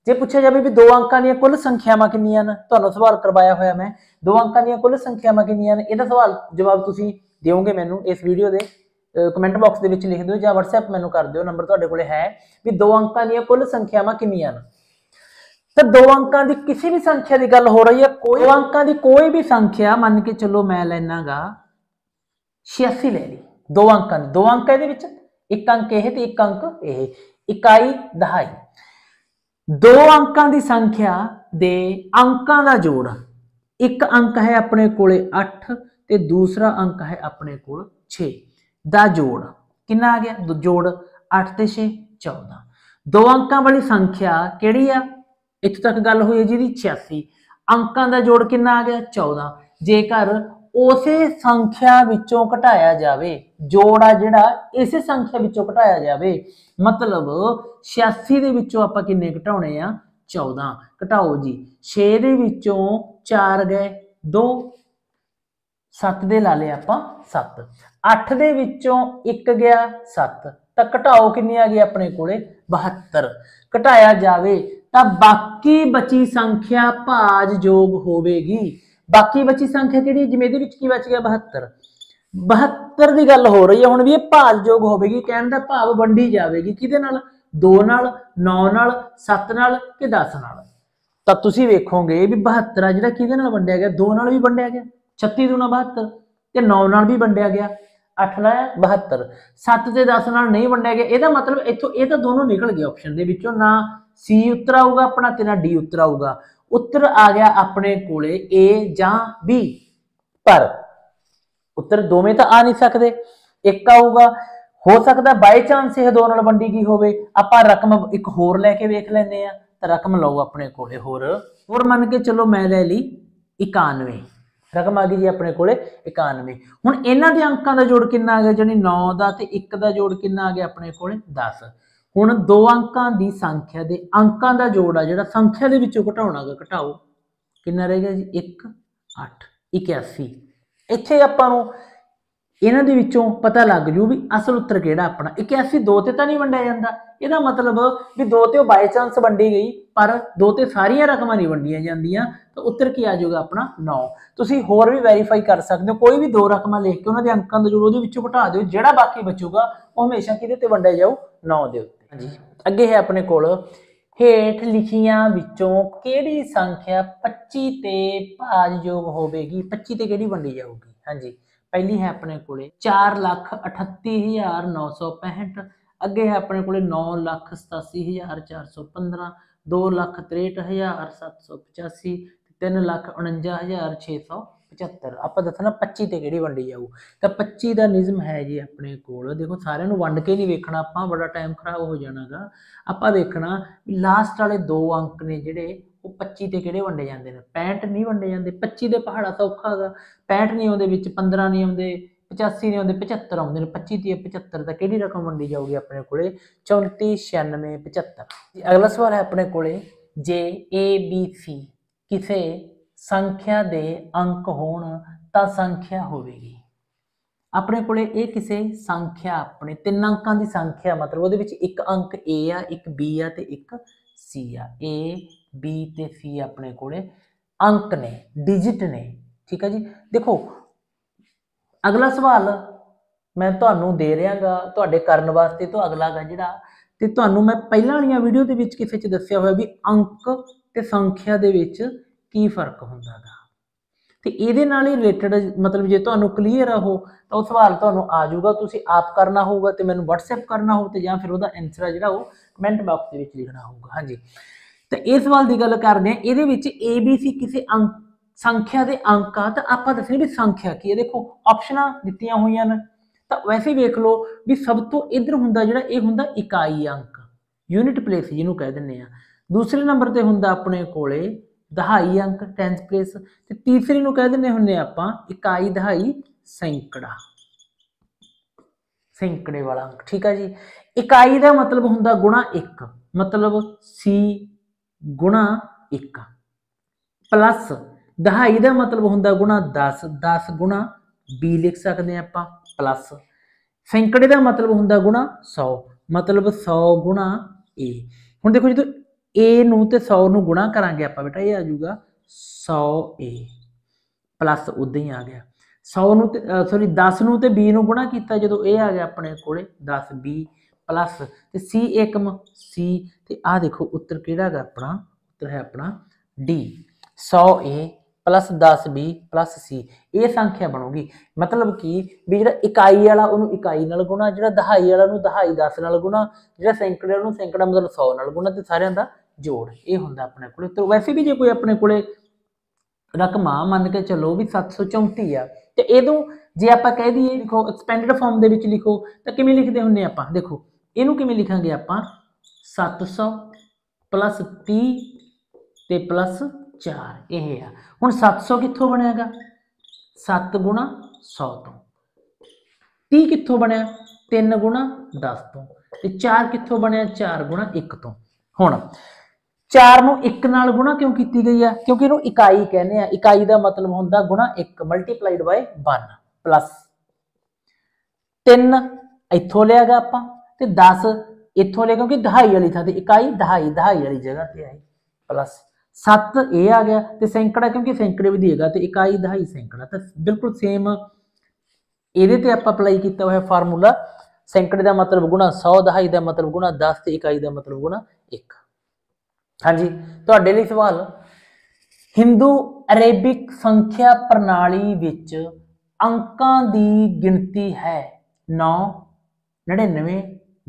ਜੇ ਪੁੱਛਿਆ ਜਾਵੇ ਵੀ ਦੋ ਅੰਕਾਂ ਦੀਆਂ ਕੁੱਲ ਸੰਖਿਆਵਾਂ ਕਿੰਨੀਆਂ ਨੇ ਤੁਹਾਨੂੰ ਸਵਾਲ ਕਰਵਾਇਆ ਹੋਇਆ ਮੈਂ ਦੋ ਅੰਕਾਂ ਦੀਆਂ ਕੁੱਲ ਸੰਖਿਆਵਾਂ ਕਿੰਨੀਆਂ ਨੇ ਇਹਦਾ ਸਵਾਲ ਜਵਾਬ ਤੁਸੀਂ ਦਿਓਗੇ ਮੈਨੂੰ ਇਸ ਵੀਡੀਓ ਦੇ ਕਮੈਂਟ ਬਾਕਸ ਦੇ ਵਿੱਚ ਲਿਖ ਦਿਓ ਜਾਂ WhatsApp ਮੈਨੂੰ ਕਰ ਦਿਓ ਨੰਬਰ ਤੁਹਾਡੇ ਕੋਲੇ ਹੈ ਵੀ ਦੋ ਅੰਕਾਂ ਦੀਆਂ ਕੁੱਲ ਸੰਖਿਆਵਾਂ ਕਿੰਨੀਆਂ ਨੇ ਸਰ ਦੋ ਅੰਕਾਂ ਦੀ ਕਿਸੇ ਵੀ ਸੰਖਿਆ ਦੀ ਗੱਲ ਹੋ ਰਹੀ ਹੈ ਕੋਈ ਦੋ ਅੰਕਾਂ ਦੀ ਕੋਈ ਵੀ ਸੰਖਿਆ ਮੰਨ ਕੇ ਚੱਲੋ ਮੈਂ ਲੈਣਾਗਾ 86 ਲੈ ਲਈ ਦੋ ਅੰਕਾਂ ਦੀ ਦੋ ਅੰਕਾਂ ਦੇ ਵਿੱਚ ਇੱਕ ਅੰਕ ਇਹ ਤੇ ਇੱਕ ਅੰਕ ਇਹ ਇਕਾਈ ਦਹਾਈ ਦੋ ਅੰਕਾਂ ਦੀ ਸੰਖਿਆ ਦੇ ਅੰਕਾਂ ਦਾ ਜੋੜ ਇੱਕ ਅੰਕ ਹੈ ਆਪਣੇ ਕੋਲੇ 8 ਤੇ ਦੂਸਰਾ ਅੰਕ ਹੈ ਆਪਣੇ ਕੋਲ 6 ਦਾ ਜੋੜ ਕਿੰਨਾ ਆ ਗਿਆ ਜੋੜ 8 ਤੇ 6 14 ਦੋ ਅੰਕਾਂ ਵਾਲੀ ਸੰਖਿਆ ਕਿਹੜੀ ਆ ਇੱਥੇ ਤੱਕ ਗੱਲ ਹੋਈ ਜੀ ਦੀ 86 ਅੰਕਾਂ ਦਾ ਜੋੜ ਕਿੰਨਾ ਆ ਗਿਆ 14 ਜੇਕਰ ਉਸੇ ਸੰਖਿਆ ਵਿੱਚੋਂ ਘਟਾਇਆ ਜਾਵੇ ਜੋੜ ਆ ਜਿਹੜਾ ਇਸੇ ਸੰਖਿਆ ਵਿੱਚੋਂ ਘਟਾਇਆ ਜਾਵੇ ਮਤਲਬ 86 ਦੇ ਵਿੱਚੋਂ ਆਪਾਂ ਕਿੰਨੇ ਘਟਾਉਣੇ ਆ 14 ਘਟਾਓ ਜੀ 6 ਦੇ ਵਿੱਚੋਂ 4 ਗਏ 2 7 ਦੇ ਲਾ ਲਏ ਆਪਾਂ 7 8 ਦੇ ਵਿੱਚੋਂ 1 ਗਿਆ 7 ਤਾਂ ਘਟਾਓ ਕਿੰਨੀ ਆ ਗਈ ਆਪਣੇ ਕੋਲੇ 72 ਘਟਾਇਆ ਜਾਵੇ ਤਾਂ ਬਾਕੀ ਬਚੀ ਸੰਖਿਆ ਭਾਜ ਯੋਗ ਹੋਵੇਗੀ ਬਾਕੀ ਬਚੀ ਸੰਖਿਆ ਕਿਹੜੀ ਜਿਵੇਂ ਦੇ ਵਿੱਚ ਕੀ ਬਚ ਗਿਆ 72 72 ਦੀ ਗੱਲ ਹੋ ਰਹੀ ਹੈ ਹੁਣ ਵੀ ਇਹ ਭਾਜ ਯੋਗ ਹੋਵੇਗੀ ਕਹਿਣ ਦਾ ਭਾਵ ਵੰਡੀ ਜਾਵੇਗੀ ਕਿਹਦੇ ਨਾਲ 2 ਨਾਲ 9 ਨਾਲ 7 ਨਾਲ ਕਿ 10 ਨਾਲ ਤਾਂ ਤੁਸੀਂ ਵੇਖੋਗੇ ਵੀ 72 ਜਿਹੜਾ ਕਿਹਦੇ ਨਾਲ ਵੰਡਿਆ ਗਿਆ 2 ਨਾਲ ਵੀ ਵੰਡਿਆ ਗਿਆ 36 ਦੂਣਾ 72 ਤੇ 9 ਨਾਲ ਵੀ ਵੰਡਿਆ ਗਿਆ 8 ਨਾਲ 72 7 ਤੇ 10 ਨਾਲ ਨਹੀਂ ਵੰਡਿਆ ਗਿਆ ਇਹਦਾ ਮਤਲਬ ਇੱਥੋਂ ਇਹ ਤਾਂ ਦੋਨੋਂ ਨਿਕਲ ਗਏ ਆਪਸ਼ਨ ਦੇ ਵਿੱਚੋਂ ਨਾ ਸੀ ਉੱਤਰ ਆਊਗਾ ਆਪਣਾ ਤੇ ਨਾ ਡੀ ਉੱਤਰ ਆਊਗਾ ਉੱਤਰ ਆ ਗਿਆ ਆਪਣੇ ਕੋਲੇ ਏ ਜਾਂ ਬੀ ਪਰ ਉੱਤਰ ਦੋਵੇਂ ਤਾਂ ਆ ਨਹੀਂ ਸਕਦੇ ਇੱਕ ਆਊਗਾ ਹੋ ਸਕਦਾ ਬਾਈ ਚਾਂਸ ਇਹ ਦੋ ਨਾਲ ਵੰਡੀ ਗਈ ਹੋਵੇ ਆਪਾਂ ਰਕਮ ਇੱਕ ਹੋਰ ਲੈ ਕੇ ਵੇਖ ਲੈਨੇ ਆ ਤਾਂ ਰਕਮ ਲਓ ਆਪਣੇ ਕੋਲੇ ਹੋਰ ਹੋਰ ਮੰਨ ਕੇ ਚਲੋ ਮੈਂ ਲੈ ਲਈ 91 ਰਕਮ ਆ ਗਈ ਜੀ ਆਪਣੇ ਕੋਲੇ 91 ਹੁਣ ਇਹਨਾਂ ਦੇ ਅੰਕਾਂ ਦਾ ਜੋੜ ਕਿੰਨਾ ਆ ਗਿਆ ਜਾਨੀ 9 ਦਾ ਤੇ 1 ਦਾ ਜੋੜ ਕਿੰਨਾ ਆ ਗਿਆ ਆਪਣੇ ਕੋਲੇ 10 ਹੁਣ ਦੋ ਅੰਕਾਂ ਦੀ ਸੰਖਿਆ ਦੇ ਅੰਕਾਂ ਦਾ ਜੋੜ ਆ ਜਿਹੜਾ ਸੰਖਿਆ ਦੇ ਵਿੱਚੋਂ ਘਟਾਉਣਾ ਹੈ ਘਟਾਓ ਕਿੰਨਾ ਰਹਿ ਗਿਆ ਜੀ 1 8 81 ਇੱਥੇ ਆਪਾਂ ਨੂੰ ਇਹਨਾਂ ਦੇ ਵਿੱਚੋਂ ਪਤਾ ਲੱਗ ਜੂ ਵੀ ਅਸਲ ਉੱਤਰ ਕਿਹੜਾ ਆਪਣਾ 81 ਦੋ ਤੇ ਤਾਂ ਨਹੀਂ ਵੰਡਿਆ ਜਾਂਦਾ ਇਹਦਾ ਮਤਲਬ ਵੀ ਦੋ ਤੇ ਉਹ ਬਾਈ ਚਾਂਸ ਵੰਡੀ ਗਈ ਪਰ ਦੋ ਤੇ ਸਾਰੀਆਂ ਰਕਮਾਂ ਨਹੀਂ ਵੰਡੀਆਂ ਜਾਂਦੀਆਂ ਤਾਂ ਉੱਤਰ ਕੀ ਆ ਜਾਊਗਾ ਆਪਣਾ 9 ਤੁਸੀਂ ਹੋਰ ਵੀ ਵੈਰੀਫਾਈ ਕਰ ਸਕਦੇ ਹੋ ਕੋਈ ਵੀ ਦੋ ਰਕਮਾਂ ਲਿਖ ਕੇ ਉਹਨਾਂ ਦੇ ਅੰਕਾਂ ਦਾ ਜੋੜ ਉਹਦੇ ਵਿੱਚੋਂ ਘਟਾ ਦਿਓ ਜਿਹੜਾ ਬਾਕੀ ਬਚੂਗਾ ਉਹ ਹਮੇਸ਼ਾ ਕਿਹਦੇ ਤੇ ਵੰਡਿਆ ਜਾਊ 9 ਦੇ ਉੱਤੇ ਹਾਂਜੀ ਅੱਗੇ ਹੈ ਆਪਣੇ ਕੋਲ ਹੇਠ ਲਿਖੀਆਂ ਵਿੱਚੋਂ ਕਿਹੜੀ ਸੰਖਿਆ 25 ਤੇ ਭਾਜਯੋਗ ਹੋਵੇਗੀ 25 ਤੇ ਕਿਹੜੀ ਵੰਡੀ ਜਾਊਗੀ ਹਾਂਜੀ ਪਹਿਲੀ ਹੈ ਆਪਣੇ ਕੋਲੇ 438965 ਅੱਗੇ ਹੈ ਆਪਣੇ ਕੋਲੇ 987415 2,63,785 3,49,600 75 ਆਪਾਂ ਦੱਸਣਾ 25 ਤੇ ਕਿਹੜੀ ਵੰਡੀ ਜਾਊ ਤਾਂ 25 ਦਾ ਨਿਜ਼ਮ ਹੈ ਜੀ ਆਪਣੇ ਕੋਲ ਦੇਖੋ ਸਾਰਿਆਂ ਨੂੰ ਵੰਡ ਕੇ ਨਹੀਂ ਵੇਖਣਾ ਆਪਾਂ ਬੜਾ ਟਾਈਮ ਖਰਾਬ ਹੋ ਜਾਣਾਗਾ ਆਪਾਂ ਵੇਖਣਾ ਲਾਸਟ ਵਾਲੇ ਦੋ ਅੰਕ ਨੇ ਜਿਹੜੇ ਉਹ 25 ਤੇ ਕਿਹੜੇ ਵੰਡੇ ਜਾਂਦੇ ਨੇ 65 ਨਹੀਂ ਵੰਡੇ ਜਾਂਦੇ 25 ਦੇ ਪਹਾੜਾ ਸੌਖਾਗਾ 65 ਨਹੀਂ ਆਉਂਦੇ ਵਿੱਚ 15 ਨਹੀਂ ਆਉਂਦੇ 85 ਨਹੀਂ ਆਉਂਦੇ 75 ਆਉਂਦੇ ਨੇ 25 ਤੇ 75 ਤਾਂ ਕਿਹੜੀ ਰਕਮ ਵੰਡੀ ਜਾਊਗੀ ਆਪਣੇ ਕੋਲੇ 34 96 75 ਅਗਲਾ ਸਵਾਲ ਹੈ ਆਪਣੇ ਕੋਲੇ ਜੇ ਏ ਬੀ ਸੀ ਕਿਸੇ ਸੰਖਿਆ ਦੇ ਅੰਕ ਹੋਣ ਤਾਂ ਸੰਖਿਆ ਹੋਵੇਗੀ ਆਪਣੇ ਕੋਲੇ ਇਹ ਕਿਸੇ ਸੰਖਿਆ ਆਪਣੇ ਤਿੰਨ ਅੰਕਾਂ ਦੀ ਸੰਖਿਆ ਮਤਲਬ ਉਹਦੇ ਵਿੱਚ ਇੱਕ ਅੰਕ A ਆ ਇੱਕ B ਆ ਤੇ ਇੱਕ C ਆ A B ਤੇ C ਆਪਣੇ ਕੋਲੇ ਅੰਕ ਨੇ ਡਿਜਿਟ ਨੇ ਠੀਕ ਹੈ ਜੀ ਦੇਖੋ ਅਗਲਾ ਸਵਾਲ ਮੈਂ ਤੁਹਾਨੂੰ ਦੇ ਰਿਹਾਗਾ ਤੁਹਾਡੇ ਕਰਨ ਵਾਸਤੇ ਤੋਂ ਅਗਲਾ ਗਾ ਜਿਹੜਾ ਤੇ ਤੁਹਾਨੂੰ ਮੈਂ ਪਹਿਲਾਂ ਵਾਲੀਆਂ ਵੀਡੀਓ ਦੇ ਵਿੱਚ ਕਿਸੇ ਚ ਦੱਸਿਆ ਹੋਇਆ ਵੀ ਅੰਕ ਤੇ ਸੰਖਿਆ ਦੇ ਵਿੱਚ ਕੀ ਫਰਕ ਹੁੰਦਾ ਹੈ ਤੇ ਇਹਦੇ ਨਾਲ ਹੀ ਰਿਲੇਟਡ ਮਤਲਬ ਜੇ ਤੁਹਾਨੂੰ ਕਲੀਅਰ ਆ ਹੋ ਤਾਂ ਉਹ ਸਵਾਲ ਤੁਹਾਨੂੰ ਆ ਜਾਊਗਾ ਤੁਸੀਂ ਆਪ ਕਰਨਾ ਹੋਊਗਾ ਤੇ ਮੈਨੂੰ WhatsApp ਕਰਨਾ ਹੋਊ ਤੇ ਜਾਂ ਫਿਰ ਉਹਦਾ ਆਨਸਰ ਜਿਹੜਾ ਉਹ ਕਮੈਂਟ ਬਾਕਸ ਦੇ ਵਿੱਚ ਲਿਖਣਾ ਹੋਊਗਾ ਹਾਂਜੀ ਤੇ ਇਹ ਸਵਾਲ ਦੀ ਗੱਲ ਕਰਦੇ ਆ ਇਹਦੇ ਵਿੱਚ ABC ਕਿਸੇ ਅੰਕ ਸੰਖਿਆ ਦੇ ਅੰਕ ਆ ਤਾਂ ਆਪਾਂ ਦੱਸਣੀ ਵੀ ਸੰਖਿਆ ਕੀ ਹੈ ਦੇਖੋ ਆਪਸ਼ਨਾਂ ਦਿੱਤੀਆਂ ਹੋਈਆਂ ਨੇ ਤਾਂ ਵੈਸੇ ਵੇਖ ਲਓ ਵੀ ਸਭ ਤੋਂ ਇਧਰ ਹੁੰਦਾ ਜਿਹੜਾ ਇਹ ਹੁੰਦਾ ਇਕਾਈ ਅੰਕ ਯੂਨਿਟ ਪਲੇਸ ਜਿਹਨੂੰ ਕਹਿ ਦਿੰਦੇ ਆ ਦੂਸਰੇ ਨੰਬਰ ਤੇ ਹੁੰਦਾ ਆਪਣੇ ਕੋਲੇ ਦਹਾਈ ਅੰਕ ਟੈਂਸ ਪਲੇਸ ਤੇ ਤੀਸਰੀ ਨੂੰ ਕਹਿ ਦਿੰਦੇ ਹੁੰਨੇ ਆਪਾਂ ਇਕਾਈ ਦਹਾਈ ਸੈਂਕੜਾ ਸੈਂਕੜੇ ਵਾਲਾ ਅੰਕ ਠੀਕ ਆ ਜੀ ਇਕਾਈ ਦਾ ਮਤਲਬ ਹੁੰਦਾ ਗੁਣਾ 1 ਮਤਲਬ c ਗੁਣਾ 1 ਪਲੱਸ ਦਹਾਈ ਦਾ ਮਤਲਬ ਹੁੰਦਾ ਗੁਣਾ 10 10 ਗੁਣਾ b ਲਿਖ ਸਕਦੇ ਆਪਾਂ ਪਲੱਸ ਸੈਂਕੜੇ ਦਾ ਮਤਲਬ ਹੁੰਦਾ ਗੁਣਾ 100 ਮਤਲਬ 100 ਗੁਣਾ a ਹੁਣ ਦੇਖੋ ਜਦੋਂ a ਨੂੰ ਤੇ 100 ਨੂੰ ਗੁਣਾ ਕਰਾਂਗੇ ਆਪਾਂ ਬੇਟਾ ਇਹ ਆ ਜਾਊਗਾ 100a ਪਲੱਸ ਉਦਾਂ ਹੀ ਆ ਗਿਆ 100 ਨੂੰ ਤੇ ਸੌਰੀ 10 ਨੂੰ ਤੇ b ਨੂੰ ਗੁਣਾ ਕੀਤਾ ਜਦੋਂ ਇਹ ਆ ਗਿਆ ਆਪਣੇ ਕੋਲੇ 10b ਪਲੱਸ ਤੇ c ਏਕਮ c ਤੇ ਆ ਦੇਖੋ ਉੱਤਰ ਕਿਹੜਾ ਹੈਗਾ ਆਪਣਾ ਉੱਤਰ ਹੈ ਆਪਣਾ d 100a plus 10b plus c ਇਹ ਸੰਖਿਆ ਬਣੂਗੀ ਮਤਲਬ ਕਿ ਵੀ ਜਿਹੜਾ ਇਕਾਈ ਵਾਲਾ ਉਹਨੂੰ ਇਕਾਈ ਨਾਲ ਗੁਣਾ ਜਿਹੜਾ ਦਹਾਈ ਵਾਲਾ ਨੂੰ ਦਹਾਈ 10 ਨਾਲ ਗੁਣਾ ਜਿਹੜਾ ਸੈਂਕੜੇ ਨੂੰ ਸੈਂਕੜਾ ਮਤਲਬ 100 ਨਾਲ ਗੁਣਾ ਤੇ ਸਾਰਿਆਂ ਦਾ ਜੋੜ ਇਹ ਹੁੰਦਾ ਆਪਣੇ ਕੋਲੇ ਤੇ ਵੈਸੇ ਵੀ ਜੇ ਕੋਈ ਆਪਣੇ ਕੋਲੇ ਰਕਮ ਆ ਮੰਨ ਕੇ ਚੱਲੋ ਵੀ 734 ਆ ਤੇ ਇਹਦੋਂ ਜੇ ਆਪਾਂ ਕਹਿ ਦਈਏ ਲਿਖੋ ਐਕਸਪੈਂਡਡ ਫਾਰਮ ਦੇ ਵਿੱਚ ਲਿਖੋ ਤਾਂ ਕਿਵੇਂ ਲਿਖਦੇ ਹੁੰਨੇ ਆਪਾਂ ਦੇਖੋ ਇਹਨੂੰ ਕਿਵੇਂ ਲਿਖਾਂਗੇ ਆਪਾਂ 700 ਪਲੱਸ 30 ਤੇ ਪਲੱਸ 4 ਇਹ ਆ ਹੁਣ 700 ਕਿੱਥੋਂ ਬਣਿਆਗਾ 7 ਗੁਣਾ 100 ਤੋਂ 30 ਕਿੱਥੋਂ ਬਣਿਆ 3 ਗੁਣਾ 10 ਤੋਂ ਤੇ 4 ਕਿੱਥੋਂ ਬਣਿਆ 4 ਗੁਣਾ 1 ਤੋਂ ਹੁਣ 4 ਨੂੰ 1 ਨਾਲ ਗੁਣਾ ਕਿਉਂ ਕੀਤੀ ਗਈ ਆ ਕਿਉਂਕਿ ਇਹਨੂੰ ਇਕਾਈ ਕਹਿੰਦੇ ਆ ਇਕਾਈ ਦਾ ਮਤਲਬ ਹੁੰਦਾ ਗੁਣਾ 1 ਮਲਟੀਪਲਾਈਡ ਬਾਈ 1 ਪਲੱਸ 3 ਇੱਥੋਂ ਲਿਆਗਾ ਆਪਾਂ ਤੇ 10 ਇੱਥੋਂ ਲਿਆ ਕਿਉਂਕਿ ਦਹਾਈ ਵਾਲੀ ਥਾਂ ਤੇ ਇਕਾਈ ਦਹਾਈ ਦਹਾਈ ਵਾਲੀ ਜਗ੍ਹਾ ਤੇ ਆਈ ਪਲੱਸ 7 ਇਹ ਆ ਗਿਆ ਤੇ ਸੈਂਕੜਾ ਕਿਉਂਕਿ ਸੈਂਕੜੇ ਵੀ ਦੇਗਾ ਤੇ ਇਕਾਈ ਦਹਾਈ ਸੈਂਕੜਾ ਤਾਂ ਬਿਲਕੁਲ ਸੇਮ ਇਹਦੇ ਤੇ ਆਪਾਂ ਅਪਲਾਈ ਕੀਤਾ ਹੋਇਆ ਫਾਰਮੂਲਾ ਸੈਂਕੜੇ ਦਾ ਮਤਲਬ ਗੁਣਾ 100 ਦਹਾਈ ਦਾ ਮਤਲਬ ਗੁਣਾ 10 ਤੇ ਇਕਾਈ ਦਾ ਮਤਲਬ ਗੁਣਾ 1 ਹਾਂਜੀ ਤੁਹਾਡੇ ਲਈ ਸਵਾਲ ਹਿੰਦੂ ਅਰੇਬਿਕ ਸੰਖਿਆ ਪ੍ਰਣਾਲੀ ਵਿੱਚ ਅੰਕਾਂ ਦੀ ਗਿਣਤੀ ਹੈ 9 99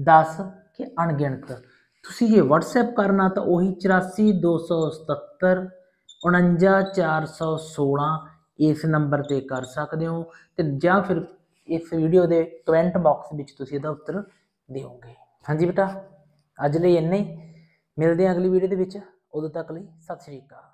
10 ਕਿ ਅਣਗਿਣਤ ਤੁਸੀਂ ਇਹ WhatsApp ਕਰਨਾ ਤਾਂ ਉਹੀ 84277 49416 ਇਸ ਨੰਬਰ ਤੇ ਕਰ ਸਕਦੇ ਹੋ ਤੇ ਜਾਂ ਫਿਰ ਇਸ ਵੀਡੀਓ ਦੇ ਕਮੈਂਟ ਬਾਕਸ ਵਿੱਚ ਤੁਸੀਂ ਇਹਦਾ ਉੱਤਰ ਦਿਓਗੇ ਹਾਂਜੀ ਬੇਟਾ ਅੱਜ ਲਈ ਇੰਨੇ ਹੀ ਮਿਲਦੇ ਹਾਂ ਅਗਲੀ ਵੀਡੀਓ ਦੇ ਵਿੱਚ ਉਦੋਂ ਤੱਕ ਲਈ ਸਤਿ ਸ਼੍ਰੀ ਅਕਾਲ